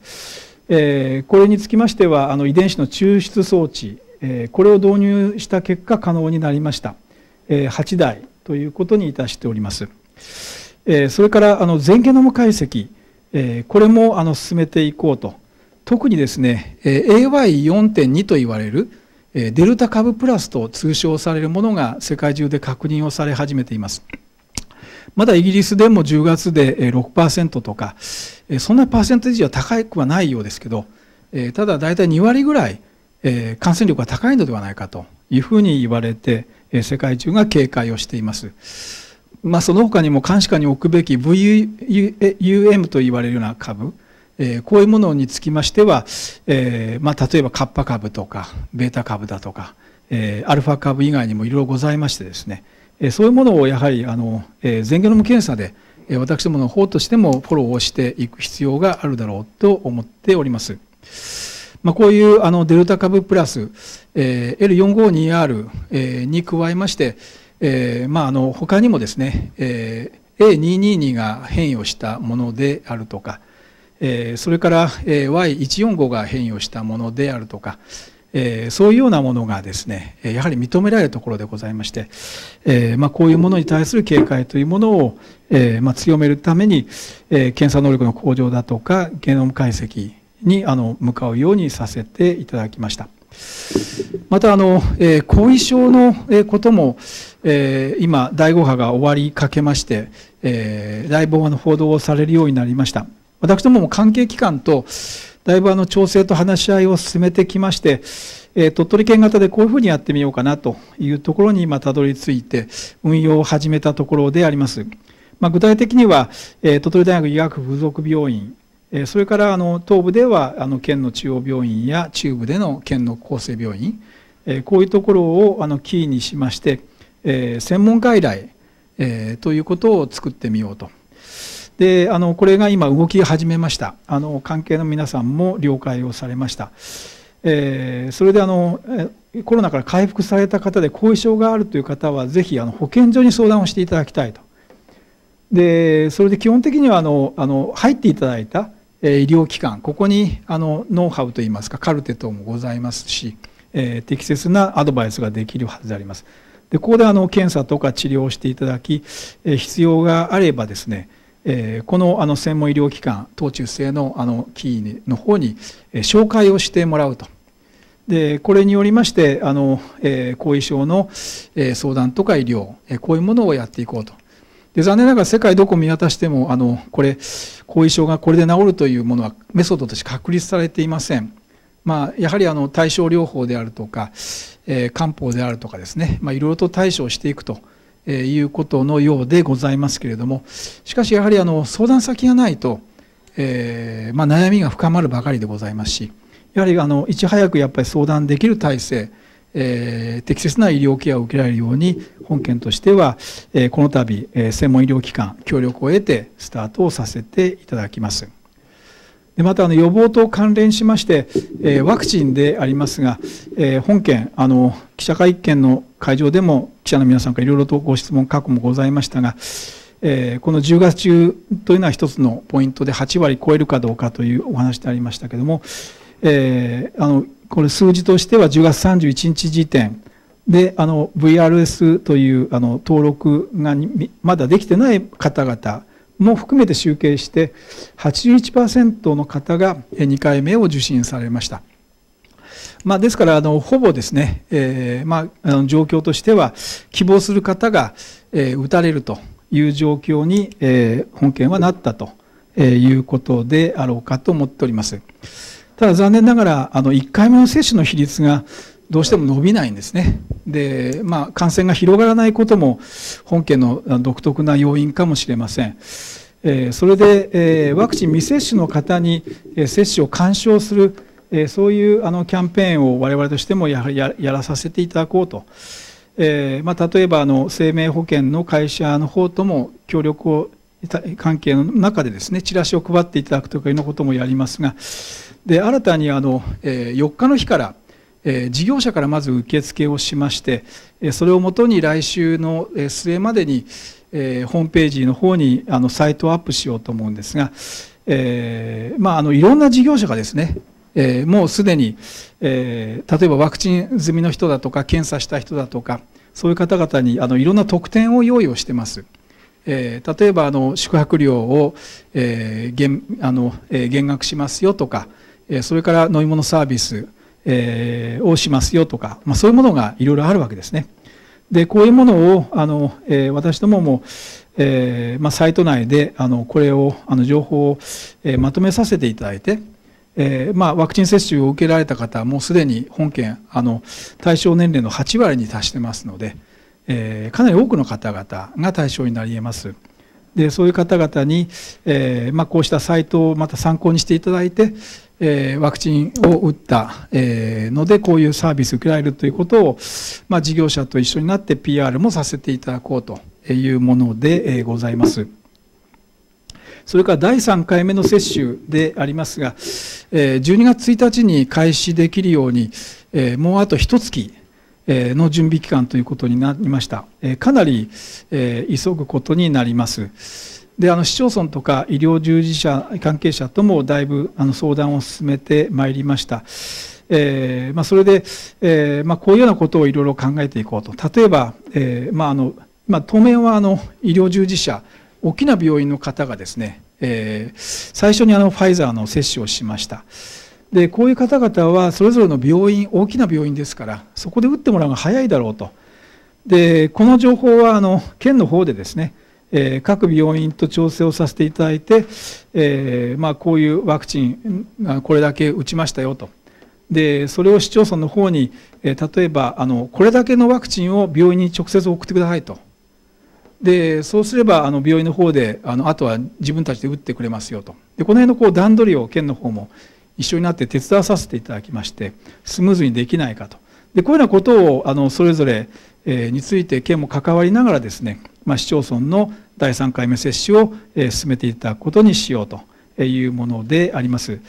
えー、これにつきましてはあの遺伝子の抽出装置、えー、これを導入した結果可能になりました、えー、8台ということにいたしております。えそれからあの全ゲノム解析、えこれもあの進めていこうと特にですね、え AY4.2 と言われるデルタ株プラスと通称されるものが世界中で確認をされ始めています。まだイギリスでも10月で6%とか、そんなパーセンテージは高くはないようですけど、ただ大体2割ぐらい感染力が高いのではないかというふうに言われて、世界中が警戒をしています。まあ、その他にも監視下に置くべき VUM と言われるような株、こういうものにつきましては、まあ、例えばカッパ株とかベータ株だとか、アルファ株以外にもいろいろございましてですね、そういうものをやはりあの、全ゲノム検査で私どもの方としてもフォローをしていく必要があるだろうと思っております。まあ、こういうあのデルタ株プラス、えー、L452R に加えまして、えーまあ、あの他にもですね、えー、A222 が変異をしたものであるとか、えー、それから、Y145 が変異をしたものであるとか、えー、そういうようなものがですねやはり認められるところでございまして、えー、まあ、こういうものに対する警戒というものを、えー、まあ、強めるために、え検査能力の向上だとかゲノム解析にあの向かうようにさせていただきました。またあの、え後遺症のことも、え今第5波が終わりかけまして、え第5波の報道をされるようになりました私どもも関係機関と、だいぶあの調整と話し合いを進めてきまして、えー、鳥取県型でこういうふうにやってみようかなというところに今たどり着いて運用を始めたところであります。まあ、具体的には、えー、鳥取大学医学附属病院、えー、それからあの東部ではあの県の中央病院や中部での県の厚生病院、えこういうところをあのキーにしまして、え専門外来、えということを作ってみようと。であのこれが今動き始めましたあの関係の皆さんも了解をされました、えー、それであのコロナから回復された方で後遺症があるという方はぜひあの保健所に相談をしていただきたいとでそれで基本的にはあのあの入っていただいた医療機関ここにあのノウハウといいますかカルテ等もございますし、えー、適切なアドバイスができるはずでありますでここであの検査とか治療をしていただき、えー、必要があればですねえー、このあの専門医療機関東中性のあのキーの方に、えー、紹介をしてもらうと。でこれによりましてあの、えー、後遺症の、えー、相談とか医療、えー、こういうものをやっていこうと。で残念ながら世界どこ見渡してもあのこれ後遺症がこれで治るというものはメソッドとして確立されていません。まあ、やはりあの対症療法であるとか、えー、漢方であるとかですね、まあ、いろいろと対処をしていくとえいうことのようでございますけれどもしかしやはりあの相談先がないと、えー、まあ、悩みが深まるばかりでございますしやはりあのいち早くやっぱり相談できる体制、えー、適切な医療ケアを受けられるように本件としては、えー、この度、え専門医療機関協力を得てスタートをさせていただきます。またあの予防と関連しまして、えワクチンでありますが、え本件あの記者会見の会場でも記者の皆さんからいろいろとご質問過去もございましたが、えこの10月中というのは1つのポイントで8割超えるかどうかというお話でありましたけども、えあのこれ数字としては10月31日時点であの VRS というあの登録がまだできてない方々も含めて集計して81%の方が2回目を受診されました。まあ、ですからあのほぼですね、えー、まあ、あの状況としては希望する方が、えー、打たれるという状況に、えー、本件はなったということであろうかと思っております。ただ残念ながらあの1回目の接種の比率がどうしても伸びないんですね。で、まあ、感染が広がらないことも本県の独特な要因かもしれません。えー、それで、えー、ワクチン未接種の方に、えー、接種を勧奨する、えそういうあのキャンペーンを我々としてもやはりやらさせていただこうと。えまあ、例えばあの生命保険の会社の方とも協力を関係の中でですねチラシを配っていただくというようなこともやりますがで新たにあの、え4日の日から事業者からまず受付をしましてそれをもとに来週の末までにホームページの方にあのサイトをアップしようと思うんですが、えー、まあ、あのいろんな事業者がですねえー、もうすでに、えー、例えばワクチン済みの人だとか検査した人だとかそういう方々にあのいろんな特典を用意をしてます。えー、例えばあの宿泊料を、えー減あのえー、減額しますよとか、えー、それから飲み物サービスえー、をしますよとか、まあ、そういうものがいろいろあるわけですね。でこういうものをあの、えー、私どもも、えーまあ、サイト内であのこれをあの情報を、えー、まとめさせていただいて、えーまあ、ワクチン接種を受けられた方もうすでに本件あの対象年齢の8割に達してますので、えー、かなり多くの方々が対象になり得ます。でそういう方々に、えーまあ、こうしたサイトをまた参考にしていただいて、えー、ワクチンを打った、えー、のでこういうサービス受けられるということを、まあ、事業者と一緒になって PR もさせていただこうというものでございます。それから第3回目の接種でありますが、12月1日に開始できるように、もうあと1月の準備期間ということになりました。かなり急ぐことになります。であの市町村とか医療従事者関係者ともだいぶあの相談を進めてまいりました。えー、まあ、それで、えー、まあ、こういうようなことをいろいろ考えていこうと例えば、えー、まあ、あのま当面はあの医療従事者大きな病院の方がですね、え最初にあのファイザーの接種をしましたでこういう方々はそれぞれの病院大きな病院ですからそこで打ってもらうのが早いだろうとでこの情報はあの県の方でですねえー、各病院と調整をさせていただいて、えー、まあ、こういうワクチンがこれだけ打ちましたよと。でそれを市町村の方に、え例えばあのこれだけのワクチンを病院に直接送ってくださいとでそうすればあの病院の方であのあとは自分たちで打ってくれますよとでこの辺のこう段取りを県の方も一緒になって手伝わさせていただきましてスムーズにできないかとでこういうようなことをあのそれぞれ、について県も関わりながらですね、まあ、市町村の第3回目接種を進めていただくことにしようというものであります。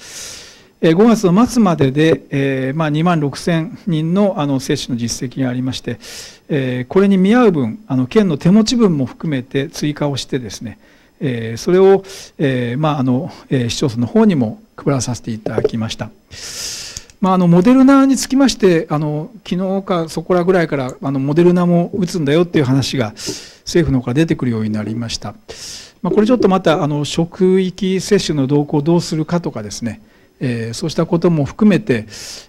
5月の末までで、まあ、2万6千人のあの接種の実績がありまして、これに見合う分、あの県の手持ち分も含めて追加をしてですね、それを、まあ、あの市町村の方にも配らさせていただきました。まあ、あのモデルナにつきましてあの昨日かそこらぐらいからあのモデルナも打つんだよっていう話が政府の方から出てくるようになりました、まあ、これちょっとまたあの職域接種の動向をどうするかとかですね、えー、そうしたことも含めて、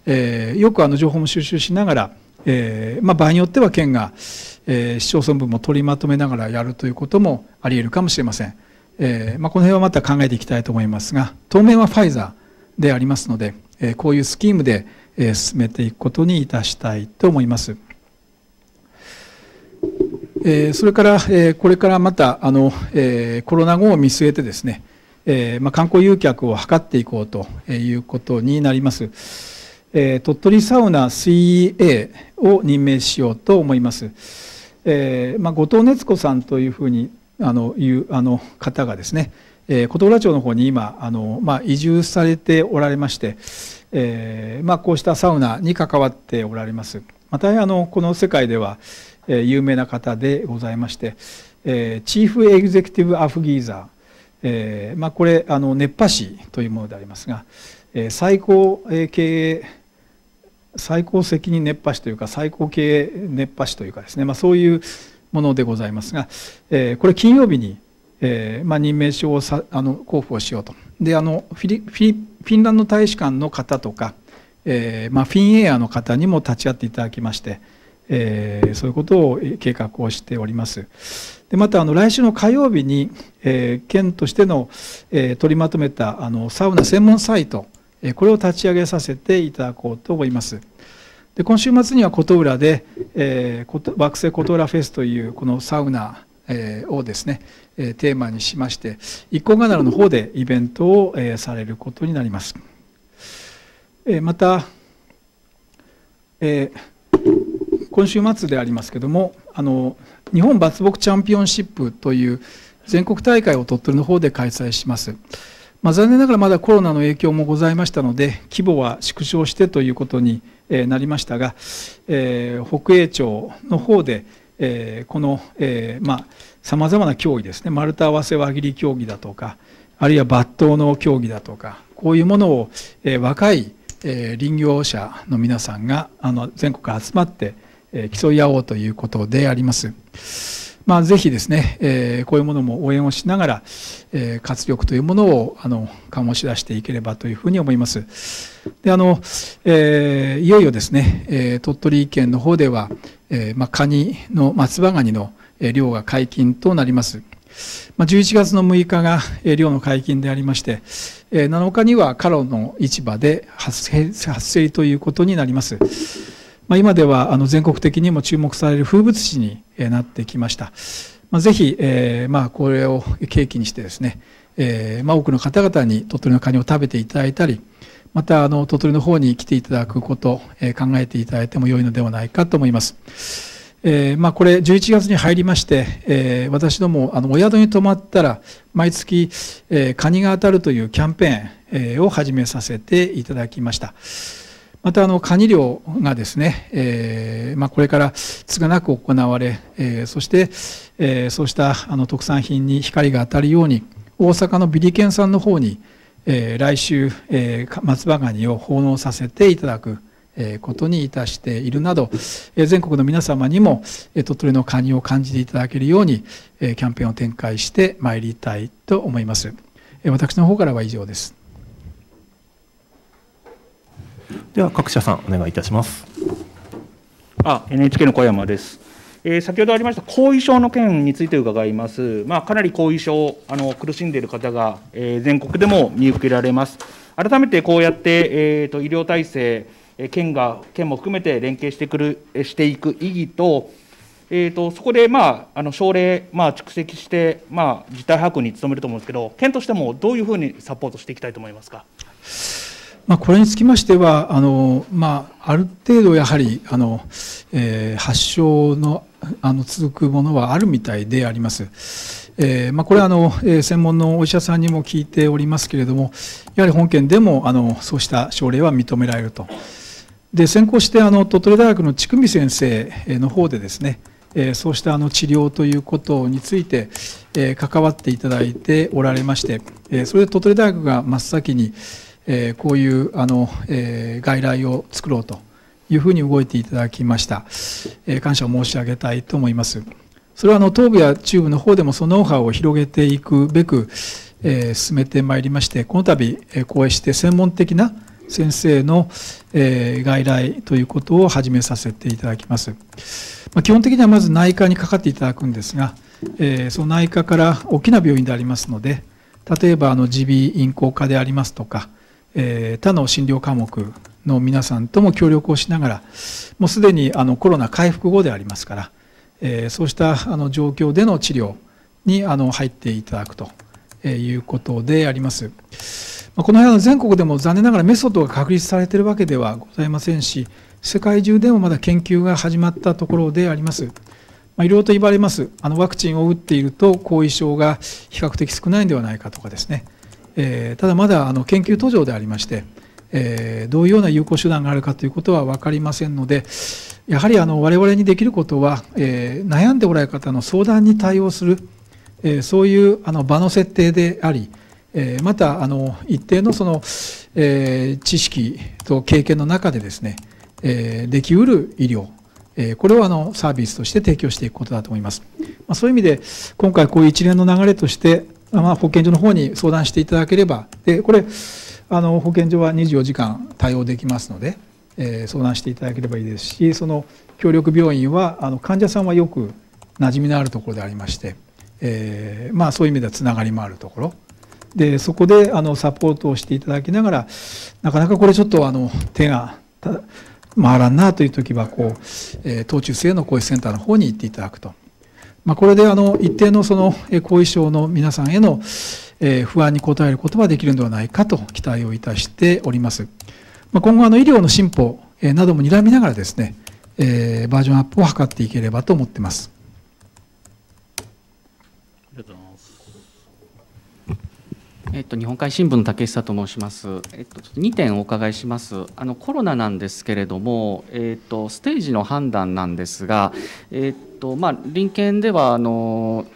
えー、よくあの情報も収集しながらえーまあ、場合によっては県が、えー、市町村分も取りまとめながらやるということもありえるかもしれません、えーまあ、この辺はまた考えていきたいと思いますが当面はファイザーでありますのでえこういうスキームで、え進めていくことにいたしたいと思います。えそれから、えこれからまたあの、えコロナ後を見据えてですね、えま観光誘客を図っていこうということになります。え鳥取サウナ CEA を任命しようと思います。えまあ、後藤熱子さんというふうにあのいうあの方がですね、え琴浦町の方に今あの、まあ、移住されておられまして、えー、まあ、こうしたサウナに関わっておられます。またあのこの世界では、えー、有名な方でございまして、えー、チーフエグゼクティブ・アフギーザー、えーまあ、これあの熱波師というものでありますが、えー、最高経営最高責任熱波師というか最高経営熱波師というかですね、まあ、そういうものでございますが、えー、これ金曜日にえーまあ、任命書をさあの交付をしようとであのフィリフィフィンランド大使館の方とか、えーまあ、フィンエアの方にも立ち会っていただきまして、えー、そういうことを計画をしておりますでまたあの来週の火曜日に、えー、県としての、えー、取りまとめたあのサウナ専門サイト、えー、これを立ち上げさせていただこうと思いますで今週末には琴浦で、えー、惑星琴浦フェスというこのサウナ、えー、をですねテーマにしまして一行なるの方でイベントをされることになりますまた今週末でありますけどもあの日本伐木チャンピオンシップという全国大会を鳥取の方で開催します、まあ、残念ながらまだコロナの影響もございましたので規模は縮小してということになりましたが、えー、北栄町の方で、えー、この、えー、まあさまざまな競技ですね丸太合わせ輪切り競技だとかあるいは抜刀の競技だとかこういうものを、え若い、え林業者の皆さんがあの全国集まって、え競い合おうということであります。まあ、ぜひですね、えこういうものも応援をしながら、え活力というものをあの醸し出していければというふうに思います。であのえいよいよですね、え鳥取県の方では、えまあ、カニの松葉ガニの、漁が解禁となります。ま11月の6日が漁の解禁でありまして、7日にはカロの市場で発生ということになります。ま今ではあの全国的にも注目される風物詩になってきました。まあ、ぜひ、えまこれを契機にしてですね、えま多くの方々に鳥取のカニを食べていただいたり、またあの鳥取の方に来ていただくこと、え考えていただいても良いのではないかと思います。えー、まあ、これ11月に入りまして、えー、私どもあのお宿に泊まったら毎月、えー、カニが当たるというキャンペーン、えを始めさせていただきましたまたあのカニ漁がですね、えまあ、これからつがなく行われ、えそして、えそうしたあの特産品に光が当たるように大阪のビリケンさんの方に、え来週、え松葉ガニを奉納させていただくことにいたしているなど、全国の皆様にも鳥取の加入を感じていただけるように、キャンペーンを展開してまいりたいと思います。私の方からは以上です。では各社さんお願いいたします。あ、NHK の小山です。えー、先ほどありました後遺症の件について伺います、まあ、かなり後遺症、あの苦しんでいる方が、えー、全国でも見受けられます。改めてこうやって、えーと医療体制、県が県も含めて連携してくるしていく意義と、えーと、そこで、まあ、あの症例、まあ、蓄積して、まあ、実態把握に努めると思うんですけど、県としてもどういうふうにサポートしていきたいと思いますか。まあ、これにつきましてはあの、まあ、ある程度やはりあの、えー、発症のあの続くものはあるみたいであります。えーまあ、これはあの、えー、専門のお医者さんにも聞いておりますけれどもやはり本件でもあのそうした症例は認められると。で先行してあの鳥取大学の千久美先生の方でですねそうしたあの治療ということについて関わっていただいておられましてそれで鳥取大学が真っ先にこういうあの外来を作ろうというふうに動いていただきました感謝を申し上げたいと思います。それはあの東部や中部の方でもそのノウハウを広げていくべく、え進めてまいりましてこの度、えー、して専門的な先生の、えー、外来ということを始めさせていただきます。まあ、基本的にはまず内科にかかっていただくんですが、えー、その内科から大きな病院でありますので、例えばあの耳鼻咽喉科でありますとか、えー、他の診療科目の皆さんとも協力をしながら、もうすでにあのコロナ回復後でありますから、えー、そうしたあの状況での治療にあの入っていただくということであります。この辺は全国でも残念ながらメソッドが確立されているわけではございませんし、世界中でもまだ研究が始まったところであります。まいろいろと言われます。あのワクチンを打っていると後遺症が比較的少ないんではないかとかですね。えー、ただまだあの研究途上でありまして、えー、どういうような有効手段があるかということは分かりませんので、やはりあの我々にできることは、えー、悩んでおられる方の相談に対応する、えそういうあの場の設定であり、えー、またあの一定のその、えー、知識と経験の中でですね、えー、できうる医療、えこれをあのサービスとして提供していくことだと思います、まあ、そういう意味で今回こういう一連の流れとして、まあ、保健所の方に相談していただければでこれあの保健所は24時間対応できますので、え相談していただければいいですしその協力病院はあの患者さんはよく馴染みのあるところでありまして、えまあ、そういう意味ではつながりもあるところでそこであのサポートをしていただきながらなかなかこれちょっとあの手が回らんなという時はこう、えー、当中性の後遺センターの方に行っていただくと、まあ、これであの一定のその後遺症の皆さんへの、えー、不安に応えることができるのではないかと期待をいたしております、まあ、今後あの医療の進歩なども睨みながらですね、えー、バージョンアップを図っていければと思ってますえっと、日本海新聞の竹下と申します、えっと、2点お伺いします、あのコロナなんですけれども、えっと、ステージの判断なんですが、えっとまあ、臨検ではあの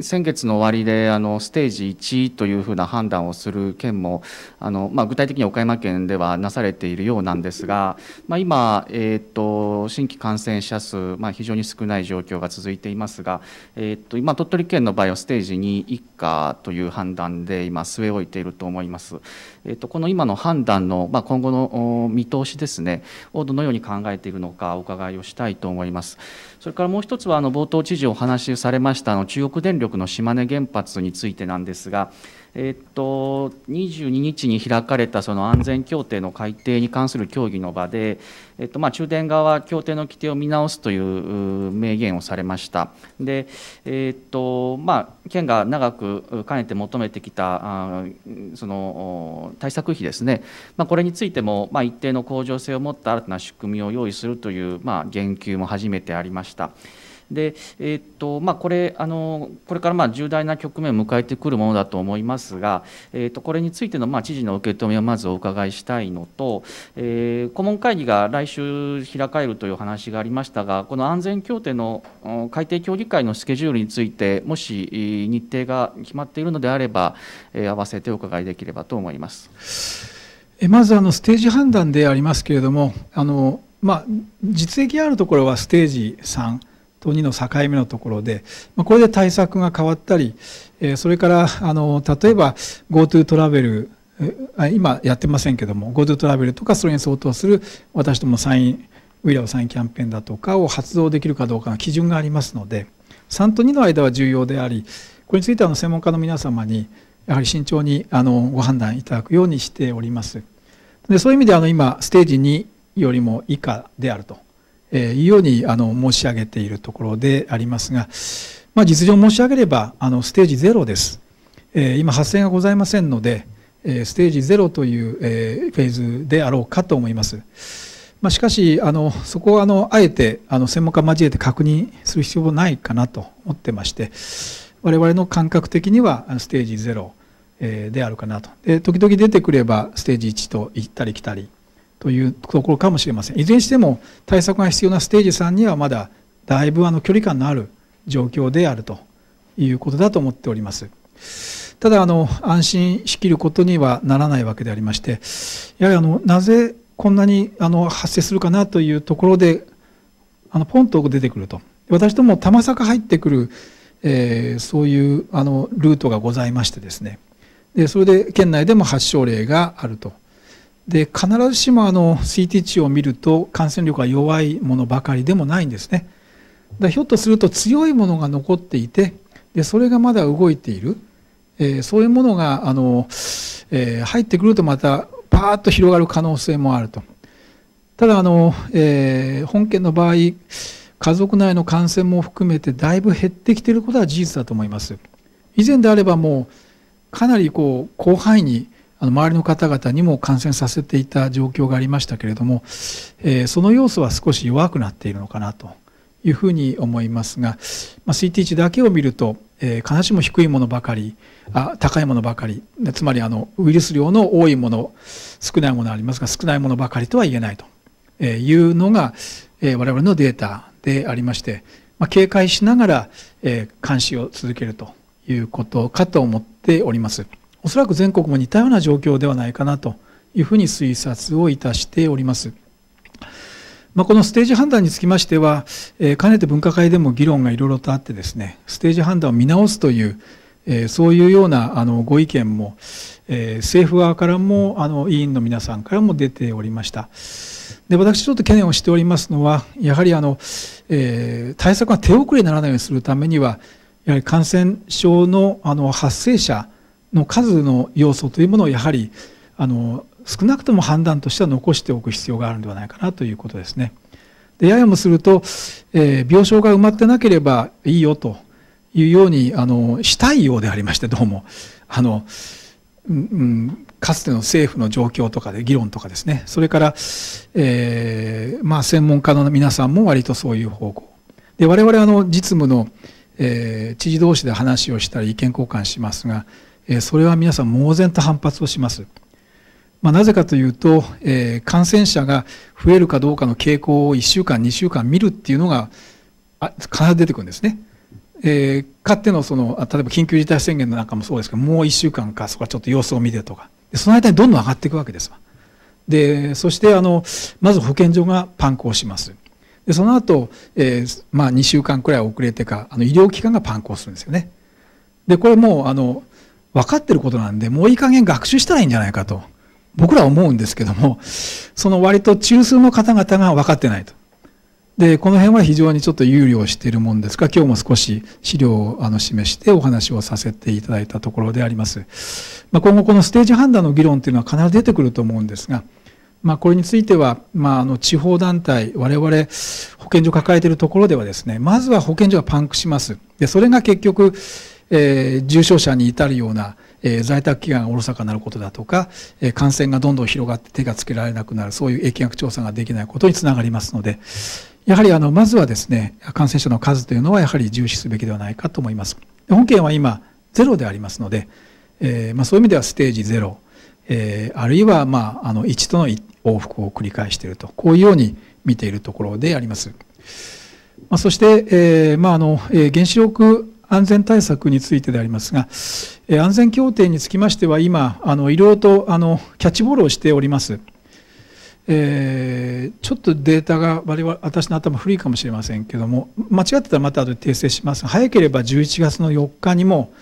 先月の終わりであのステージ1というふうな判断をする件もあの、まあ、具体的に岡山県ではなされているようなんですが、まあ、今、えーと、新規感染者数、まあ、非常に少ない状況が続いていますが、えーと、今鳥取県の場合はステージ2以下という判断で今据え置いていると思います、えーとこの今の判断の、まあ、今後の見通しですねをどのように考えているのかお伺いをしたいと思います。それからもう一つはあの冒頭知事お話しされましたあの中国電力の島根原発についてなんですがえっと、22日に開かれたその安全協定の改定に関する協議の場で、えっとまあ、中電側は協定の規定を見直すという明言をされました、でえっとまあ、県が長くかねて求めてきたあその対策費ですね、まあ、これについても、まあ、一定の向上性を持った新たな仕組みを用意するという、まあ、言及も初めてありました。で、えー、っとまあ、これあのこれからまあ重大な局面を迎えてくるものだと思いますが、えー、っとこれについてのまあ知事の受け止めをまずお伺いしたいのと、えー、顧問会議が来週開かれるという話がありましたが、この安全協定の改定協議会のスケジュールについて、もし日程が決まっているのであれば、えー、合わせてお伺いできればと思います。まずあのステージ判断でありますけれどもあの、まあ、実益あるところはステージ3。と2の境目のところで、まあ、これで対策が変わったり、えー、それからあの例えば GoTo トラベル今やってませんけども GoTo トラベルとかそれに相当する私どもサインウィラーサインキャンペーンだとかを発動できるかどうかの基準がありますので3と2の間は重要でありこれについては専門家の皆様にやはり慎重にあのご判断いただくようにしております。でそういう意味であの今ステージ2よりも以下であるとえいうようにあの申し上げているところでありますが、まあ、実情申し上げればあのステージ0です、え今発生がございませんので、えステージ0という、えフェーズであろうかと思います。まあ、しかしあのそこはあのあえてあの専門家交えて確認する必要もないかなと思ってまして我々の感覚的にはステージ0であるかなとで時々出てくればステージ1と行ったり来たりというところかもしれませんいずれにしても対策が必要なステージ3にはまだだいぶあの距離感のある状況であるということだと思っておりますただあの安心しきることにはならないわけでありましてやはりあのなぜこんなにあの発生するかなというところであのポンと出てくると私ども玉坂入ってくる、えー、そういうあのルートがございましてですねでそれで県内でも発症例があると。で必ずしもあの CT 値を見ると感染力が弱いものばかりでもないんですね。だひょっとすると強いものが残っていてでそれがまだ動いている、えー、そういうものがあの、えー、入ってくるとまたパーッと広がる可能性もあると。ただあの、えー、本件の場合家族内の感染も含めてだいぶ減ってきていることは事実だと思います。以前であればもうかなりこう広範囲にあの周りの方々にも感染させていた状況がありましたけれども、えー、その要素は少し弱くなっているのかなというふうに思いますが、まあ、CT 値だけを見ると、えー、必ずしも低いものばかりあ高いものばかりつまりあのウイルス量の多いもの少ないものありますが少ないものばかりとは言えないというのが、えー、我々のデータでありまして、まあ、警戒しながら、えー、監視を続けるということかと思っております。おそらく全国も似たような状況ではないかなというふうに推察をいたしております。まあ、このステージ判断につきましては、えー、かねて分科会でも議論がいろいろとあってですね、ステージ判断を見直すという、えー、そういうようなあのご意見も、えー、政府側からもあの委員の皆さんからも出ておりました。で私ちょっと懸念をしておりますのは、やはりあの、え対策が手遅れにならないようにするためには、やはり感染症のあの発生者の数の要素というものをやはりあの少なくとも判断としては残しておく必要があるんではないかなということですね。でややもすると、えー、病床が埋まってなければいいよというようにあのしたいようでありましてどうもあの、うん、うん、かつての政府の状況とかで議論とかですねそれから、えー、まあ、専門家の皆さんも割とそういう方向で我々あの実務の、えー、知事同士で話をしたり意見交換しますがそれは皆さん猛然と反発をします。まあ、なぜかというと、えー、感染者が増えるかどうかの傾向を1週間2週間見るっていうのが必ず出てくるんですね。えー、かってのその例えば緊急事態宣言なんかもそうですけどもう1週間かそこはちょっと様子を見てとかその間にどんどん上がっていくわけですわでそしてあのまず保健所がパンクをしますでその後、えー、まあ2週間くらい遅れてかあの医療機関がパンクをするんですよねでこれもあの分かってることなんで、もういい加減学習したらいいんじゃないかと、僕らは思うんですけども、その割と中枢の方々が分かってないと。で、この辺は非常にちょっと憂慮しているもんですが、今日も少し資料をあの示してお話をさせていただいたところであります。まあ、今後このステージ判断の議論というのは必ず出てくると思うんですが、まあ、これについては、まあ、あの地方団体、我々保健所抱えているところではですね、まずは保健所がパンクします。で、それが結局、えー、重症者に至るような、えー、在宅期間がおろそかになることだとか、えー、感染がどんどん広がって手がつけられなくなるそういう疫学調査ができないことにつながりますのでやはりあのまずはですね感染者の数というのはやはり重視すべきではないかと思います。本件は今ゼロでありますので、えー、まあ、そういう意味ではステージゼロ、えー、あるいは、まあ、あの1との往復を繰り返しているとこういうように見ているところであります。まあ、そして、えーまああのえー、原子力安全対策についてでありますが、安全協定につきましては今いろいろとあのキャッチボールをしております。えー、ちょっとデータが我々私の頭古いかもしれませんけども間違ってたらまた後で訂正しますが早ければ11月の4日にも、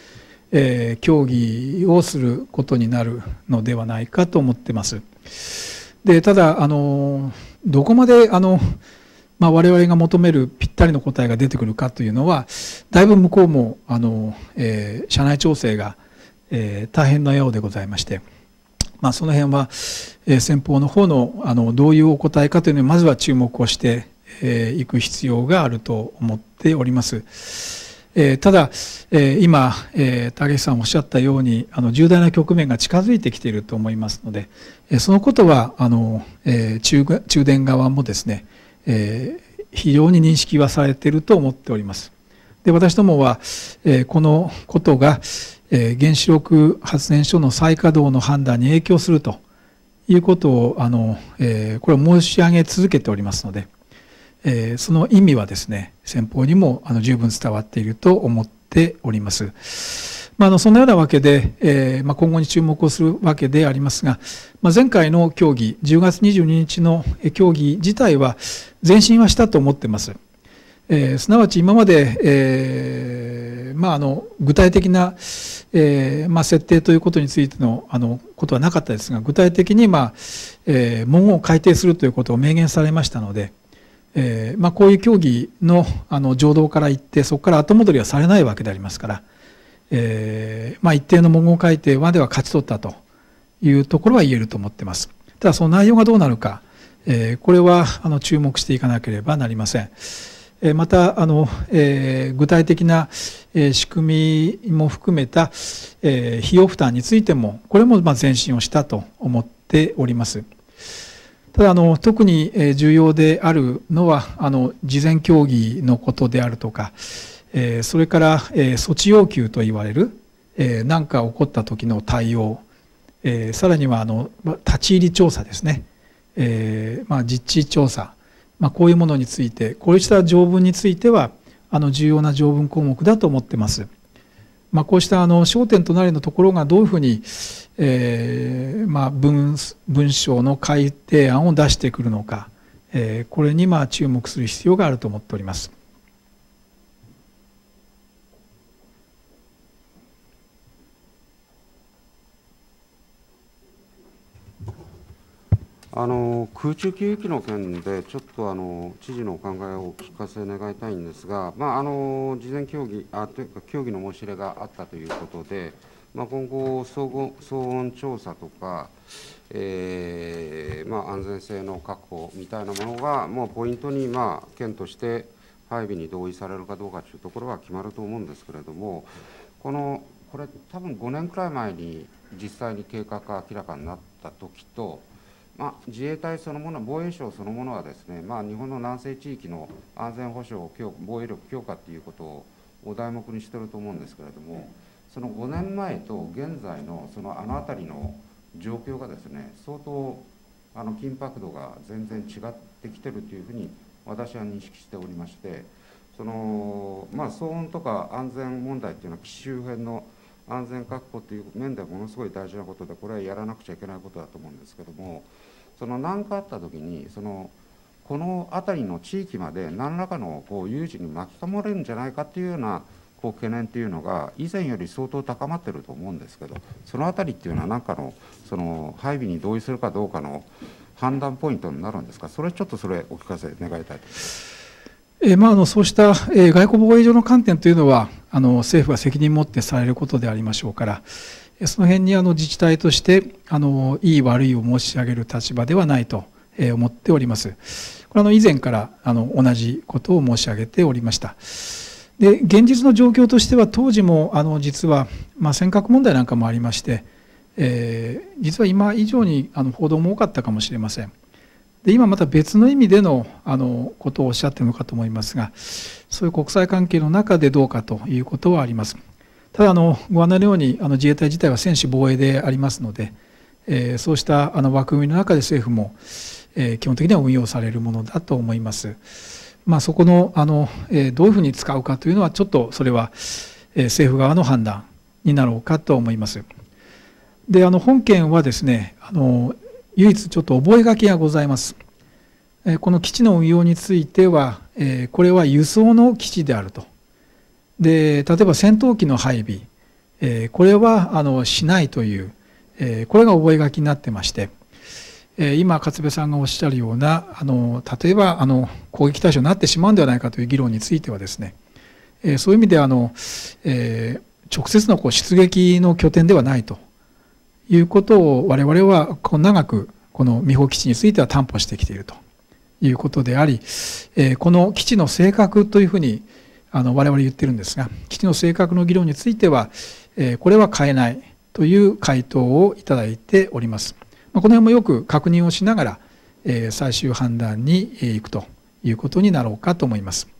えー、協議をすることになるのではないかと思ってます。でただあのどこまであのまあ、我々が求めるぴったりの答えが出てくるかというのはだいぶ向こうもあの、えー、社内調整が、えー、大変なようでございまして、まあ、その辺は、えー、先方の方のあのどういうお答えかというのにまずは注目をしてい、えー、く必要があると思っております。えー、ただ、えー、今、えけしさんおっしゃったようにあの重大な局面が近づいてきていると思いますので、えー、そのことはあの、えー、中中電側もですね、えー、非常に認識はされていると思っております。で私どもは、えー、このことが、えー、原子力発電所の再稼働の判断に影響するということをあの、えー、これを申し上げ続けておりますので、えその意味はですね先方にもあの十分伝わっていると思っております。まあ、のそんなようなわけで、えー、まあ、今後に注目をするわけでありますが、まあ、前回の協議、10月22日の協議自体は前進はしたと思ってます。えー、すなわち今まで、えー、まあ、あの具体的な、えー、まあ、設定ということについてのあのことはなかったですが具体的に、まあえ文言を改定するということを明言されましたので、えまあ、こういう協議のあの情動から言ってそこから後戻りはされないわけでありますから、えー、まあ、一定の文言改定までは勝ち取ったというところは言えると思ってます。ただその内容がどうなるか、えー、これはあの注目していかなければなりません。えー、またあの、え具体的な、え仕組みも含めた、え費用負担についてもこれもま前進をしたと思っております。ただあの特に重要であるのはあの事前協議のことであるとか、えそれから、え措置要求といわれる何、えー、か起こった時の対応、えさらにはあの立ち入り調査ですね、えまあ、実地調査、まあ、こういうものについてこうした条文についてはあの重要な条文項目だと思ってます。まあ、こうしたあの焦点となりのところがどういうふうに、えーまあ、文文章の改定案を出してくるのか、えこれにまあ注目する必要があると思っております。あの空中給油機の件で、ちょっとあの知事のお考えをお聞かせ願いたいんですが、まあ、あの事前協議あというか協議の申し入れがあったということで、まあ、今後騒音、騒音調査とか、えーまあ、安全性の確保みたいなものが、もうポイントに、まあ、県として配備に同意されるかどうかというところは決まると思うんですけれども、このこれ、多分5年くらい前に実際に計画が明らかになったときと、まあ、自衛隊そのもの、防衛省そのものはですね、まあ、日本の南西地域の安全保障強、防衛力強化ということをお題目にしてると思うんですけれども、その5年前と現在のそのあの辺りの状況がですね、相当あの緊迫度が全然違ってきてるというふうに私は認識しておりまして、そのまあ、騒音とか安全問題っていうのは、周辺の安全確保という面ではものすごい大事なことで、これはやらなくちゃいけないことだと思うんですけれども。その何かあった時にそのこの辺りの地域まで何らかのこう有事に巻き込まれるんじゃないかっていうようなこう懸念というのが以前より相当高まっていると思うんですけどその辺りっていうのは何かのその配備に同意するかどうかの判断ポイントになるんですかそれちょっとそれお聞かせ願いたいえまあ、あのそうした、え外交防衛上の観点というのはあの政府が責任を持ってされることでありましょうから、その辺にあの自治体としてあのいい悪いを申し上げる立場ではないと思っております。これあの以前からあの同じことを申し上げておりました。で現実の状況としては当時もあの実は、まあ、尖閣問題なんかもありまして、えー、実は今以上にあの報道も多かったかもしれません。で今また別の意味でのあのことをおっしゃってるのかと思いますがそういう国際関係の中でどうかということはあります。ただあの、ご案内のようにあの自衛隊自体は専守防衛でありますので、えー、そうしたあの枠組みの中で政府も、えー、基本的には運用されるものだと思います。まあ、そこのあの、えー、どういうふうに使うかというのは、ちょっとそれは、えー、政府側の判断になろうかと思います。で、あの本件はですね、あの唯一ちょっと覚書がございます。この基地の運用については、これは輸送の基地であると。で例えば戦闘機の配備、えー、これはあのしないという、えー、これが覚書になってまして、えー、今勝部さんがおっしゃるようなあの例えばあの攻撃対象になってしまうんではないかという議論についてはですね、えそういう意味であの、え直接のこう出撃の拠点ではないということを我々はこう長くこの美保基地については担保してきているということであり、えこの基地の性格というふうにあの我々言ってるんですが基地の性格の議論については、えこれは変えないという回答をいただいております。まこの辺もよく確認をしながら、え最終判断に行くということになろうかと思います。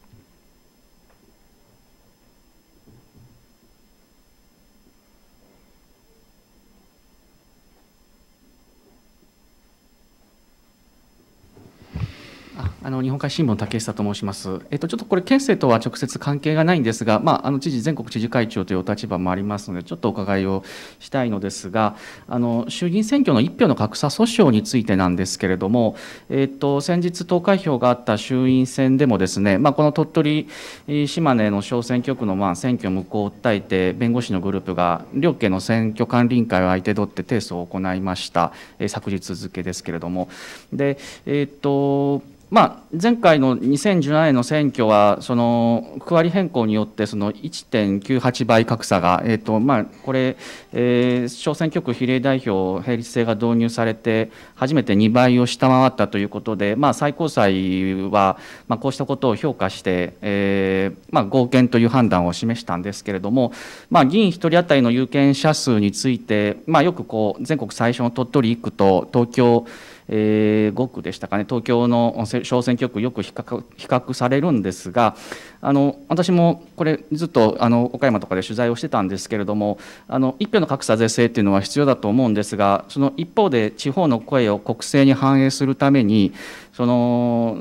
あの日本海新聞竹下と申します。えっとちょっとこれ県政とは直接関係がないんですが、まああの知事全国知事会長というお立場もありますので、ちょっとお伺いをしたいのですが、あの衆議院選挙の1票の格差訴訟についてなんですけれども、えっと先日投開票があった衆院選でもですね、まあこの鳥取島根の小選挙区のまあ選挙無効を訴えて弁護士のグループが両県の選挙管理委員会を相手取って提訴を行いました。え昨日付けですけれども、でえっとまあ、前回の2017年の選挙はその区割り変更によってその1.98倍格差が、えーとまあ、これ、えー、小選挙区比例代表並立制が導入されて初めて2倍を下回ったということで、まあ、最高裁は、まあ、こうしたことを評価して、えーまあ、合憲という判断を示したんですけれども、まあ、議員1人当たりの有権者数について、まあ、よくこう全国最初の鳥取1区と東京えー、5区でしたかね、東京の小選挙区、よく比較比較されるんですが、あの私もこれ、ずっとあの岡山とかで取材をしてたんですけれども、あの一票の格差是正っていうのは必要だと思うんですが、その一方で、地方の声を国政に反映するために、その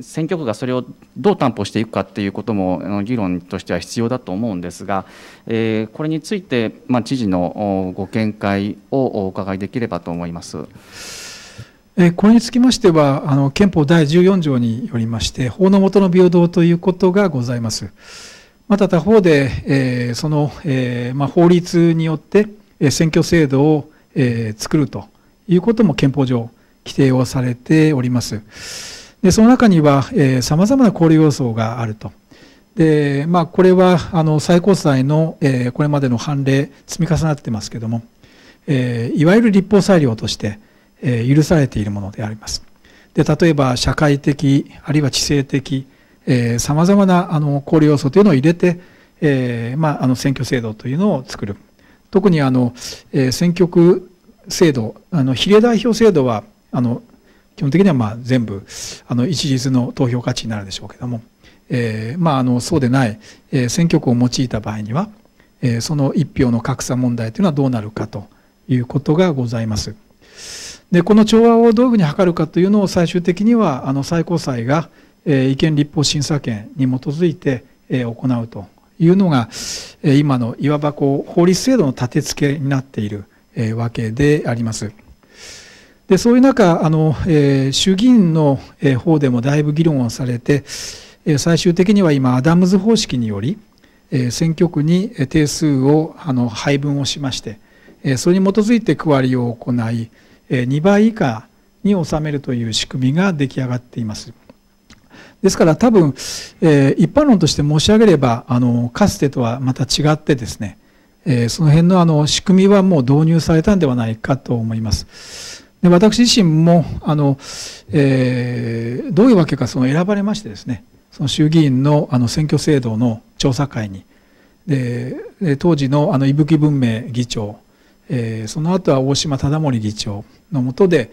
選挙区がそれをどう担保していくかっていうことも議論としては必要だと思うんですが、えー、これについて、まあ、知事のご見解をお伺いできればと思います。これにつきましては、あの憲法第14条によりまして、法の下の平等ということがございます。また他方で、その、法律によって、選挙制度を、作るということも憲法上規定をされております。でその中には、様々な考慮要素があると。で、まあ、これは、あの、最高裁の、これまでの判例、積み重なってますけども、いわゆる立法裁量として、え許されているものであります。で例えば社会的あるいは知性的さまざまなあの考慮要素というのを入れて、えー、まあ、あの選挙制度というのを作る特にあの、えー、選挙区制度あの比例代表制度はあの基本的にはま全部あの一律の投票価値になるでしょうけども、えー、まあ、あのそうでない、え選挙区を用いた場合には、えその1票の格差問題というのはどうなるかということがございます。でこの調和をどういうふうに図るかというのを最終的にはあの最高裁が、えー、違憲立法審査権に基づいて、えー、行うというのが、えー、今のいわばこう法律制度の立て付けになっている、えー、わけであります。でそういう中あの、えー、衆議院の方でもだいぶ議論をされて、えー、最終的には今アダムズ方式により、えー、選挙区に定数をあの配分をしまして、えー、それに基づいて区割りを行い2倍以下に収めるという仕組みが出来上がっています。ですから多分、え一般論として申し上げればあのかつてとはまた違ってですね、えその辺のあの仕組みはもう導入されたんではないかと思います。で私自身もあの、えー、どういうわけかその選ばれましてですねその衆議院のあの選挙制度の調査会にで当時のあの伊吹文明議長えー、その後は大島忠盛議長のもとで、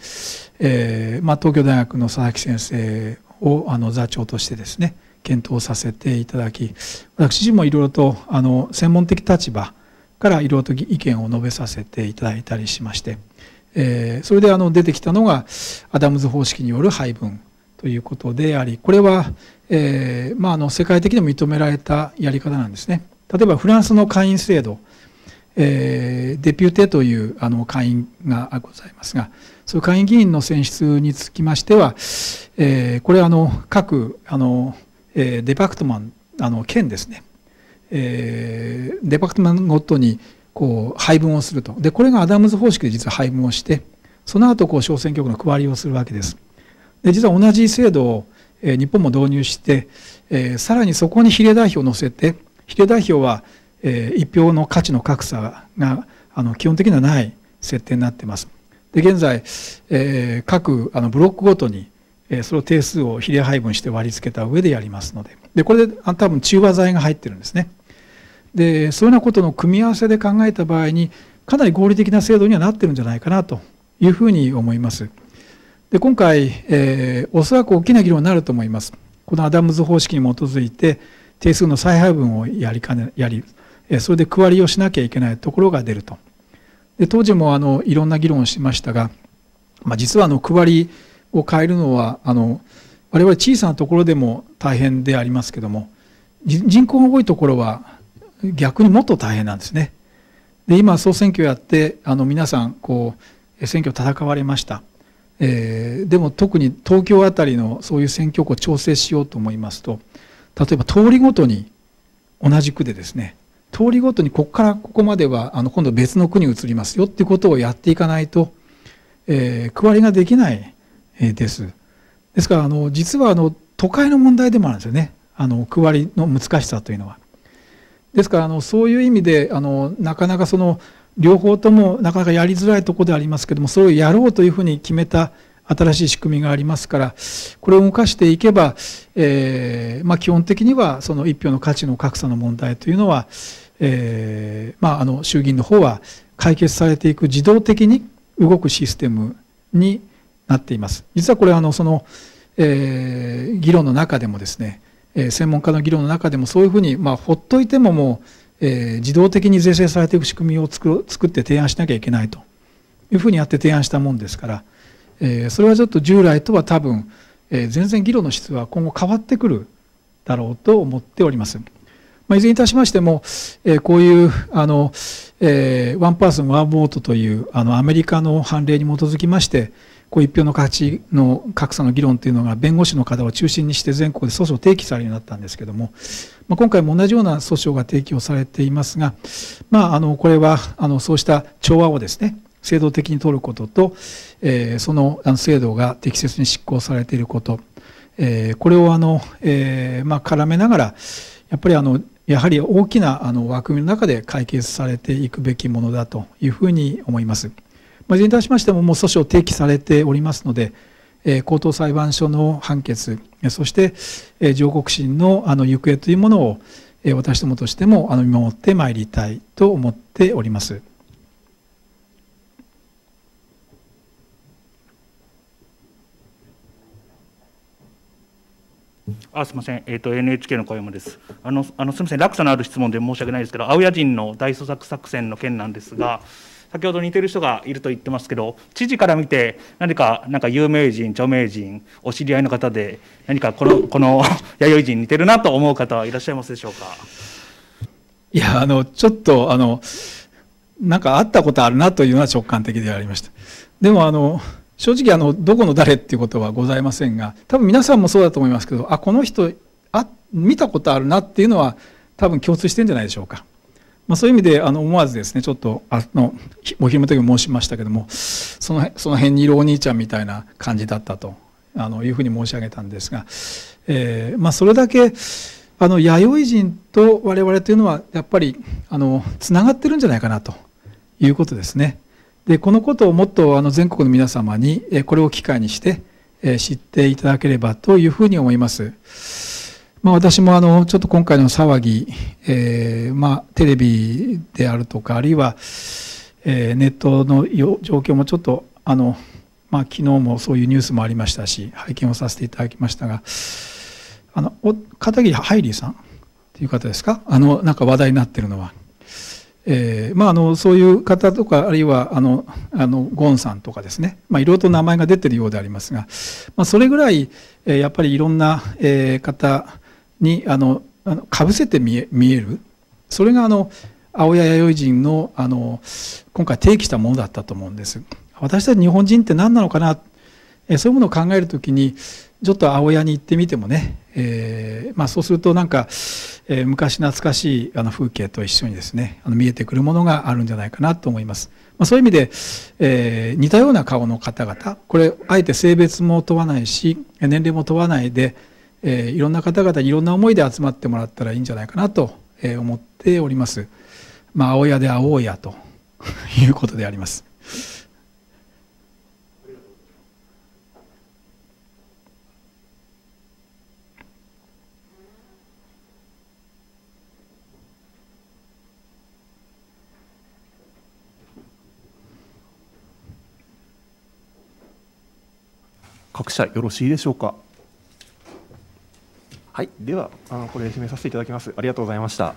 えー、まあ、東京大学の佐々木先生をあの座長としてですね検討させていただき私自身もいろいろとあの専門的立場からいろいろと意見を述べさせていただいたりしまして、えー、それであの出てきたのがアダムズ方式による配分ということでありこれは、えー、まあ、あの世界的にも認められたやり方なんですね。例えばフランスの会員制度えー、デピューテというあの会員がございますが、その会員議員の選出につきましては、えー、これあの各あの、えー、デパクトマンあの県ですね、えー、デパクトマンごとにこう配分をするとでこれがアダムズ方式で実は配分をしてその後こう小選挙区の区割りをするわけです。で実は同じ制度を、えー、日本も導入して、えー、さらにそこに比例代表を乗せて比例代表はえー、一票の価値の格差があの基本的にはない設定になっています。で現在、えー、各あのブロックごとに、えー、その定数を比例配分して割り付けた上でやりますのででこれで多分中和剤が入ってるんですね。でそういうようなことの組み合わせで考えた場合にかなり合理的な制度にはなってるんじゃないかなというふうに思います。で今回、えー、おそらく大きな議論になると思います。このアダムズ方式に基づいて定数の再配分をやりかねやりそれで区割りをしなきゃいけないところが出ると。で当時もあのいろんな議論をしましたが、まあ、実はあの区割りを変えるのはあの我々小さなところでも大変でありますけども人口が多いところは逆にもっと大変なんですね。で今総選挙やってあの皆さんこう選挙戦われました。えー、でも特に東京あたりのそういう選挙区を調整しようと思いますと例えば通りごとに同じ区でですね通りごとにここからここまではあの今度別の区に移りますよっていうことをやっていかないと、えー、区割りができない、えー、です。ですからあの実はあの都会の問題でもあるんですよねあの区割りの難しさというのは。ですからあのそういう意味であのなかなかその両方ともなかなかやりづらいところでありますけどもそれをやろうというふうに決めた新しい仕組みがありますからこれを動かしていけば、えー、まあ、基本的にはその一票の価値の格差の問題というのは、えー、まあ、あの衆議院の方は解決されていく自動的に動くシステムになっています。実はこれあのその、えー、議論の中でもですね、え専門家の議論の中でもそういうふうに、まあ、ほっといてももう、え自動的に是正されていく仕組みを作作って提案しなきゃいけないというふうにやって提案したもんですから。えー、それはちょっと従来とは多分、えー、全然議論の質は今後変わってくるだろうと思っております。まあ、いずれにいたしましても、えー、こういうあの、えー、ワンパーソンワンボートというあのアメリカの判例に基づきましてこう一票の価値の格差の議論というのが弁護士の方を中心にして全国で訴訟を提起されるようになったんですけども、まあ、今回も同じような訴訟が提起をされていますが、まあ、あのこれはあのそうした調和をですね制度的に取ることと、えー、その制度が適切に執行されていること、えー、これをあの、えーまあ、絡めながらやっぱりあのやはり大きなあの枠組みの中で解決されていくべきものだというふうに思います。まあ、いずれに対しましてももう訴訟提起されておりますので、えー、高等裁判所の判決そして、えー、上告審のあの行方というものを、えー、私どもとしてもあの見守ってまいりたいと思っております。あすみません、えーと、NHK の小山です。あのあのすみません、落差のある質問で申し訳ないですけど、青谷人の大捜索作戦の件なんですが、先ほど似てる人がいると言ってますけど、知事から見て、何かなんか有名人、著名人、お知り合いの方で、何かこのこの 弥生人似てるなと思う方はいらっしゃいますでしょうか。いや、あのちょっとあのなんか会ったことあるなというのは直感的でありました。でもあの正直あのどこの誰っていうことはございませんが多分皆さんもそうだと思いますけどあこの人あ見たことあるなっていうのは多分共通してんじゃないでしょうか、まあ、そういう意味であの思わずですねちょっとあのお昼の時も申しましたけどもそのその辺にいるお兄ちゃんみたいな感じだったとあのいうふうに申し上げたんですが、えー、まあ、それだけあの弥生人と我々というのはやっぱりあのつながってるんじゃないかなということですね。でこのことをもっとあの全国の皆様に、えこれを機会にして、え知っていただければというふうに思います。まあ、私もあのちょっと今回の騒ぎ、えー、まあ、テレビであるとかあるいは、えネットの状況もちょっとあの、まあ、昨日もそういうニュースもありましたし拝見をさせていただきましたがあの片桐ハイリーさんという方ですかあのなんか話題になってるのは。えー、まあ、あのそういう方とかあるいはあのあのゴンさんとかですね、まあ、いろいろと名前が出てるようでありますが、まあ、それぐらい、えー、やっぱりいろんな、えー、方にあのあのかぶせて見え見えるそれがあの青谷弥生人のあの今回提起したものだったと思うんです。私たち日本人って何なのかな、えー、そういうものを考えるときにちょっと青屋に行ってみてもね、えー、まあ、そうするとなんか、えー、昔懐かしいあの風景と一緒にですねあの見えてくるものがあるんじゃないかなと思います、まあ、そういう意味で、えー、似たような顔の方々これあえて性別も問わないし年齢も問わないで、えいろんな方々にいろんな思いで集まってもらったらいいんじゃないかなと思っております、まあ、青屋で会おうやということであります各社よろしいでしょうか。はい、ではあのこれ締めさせていただきます。ありがとうございました。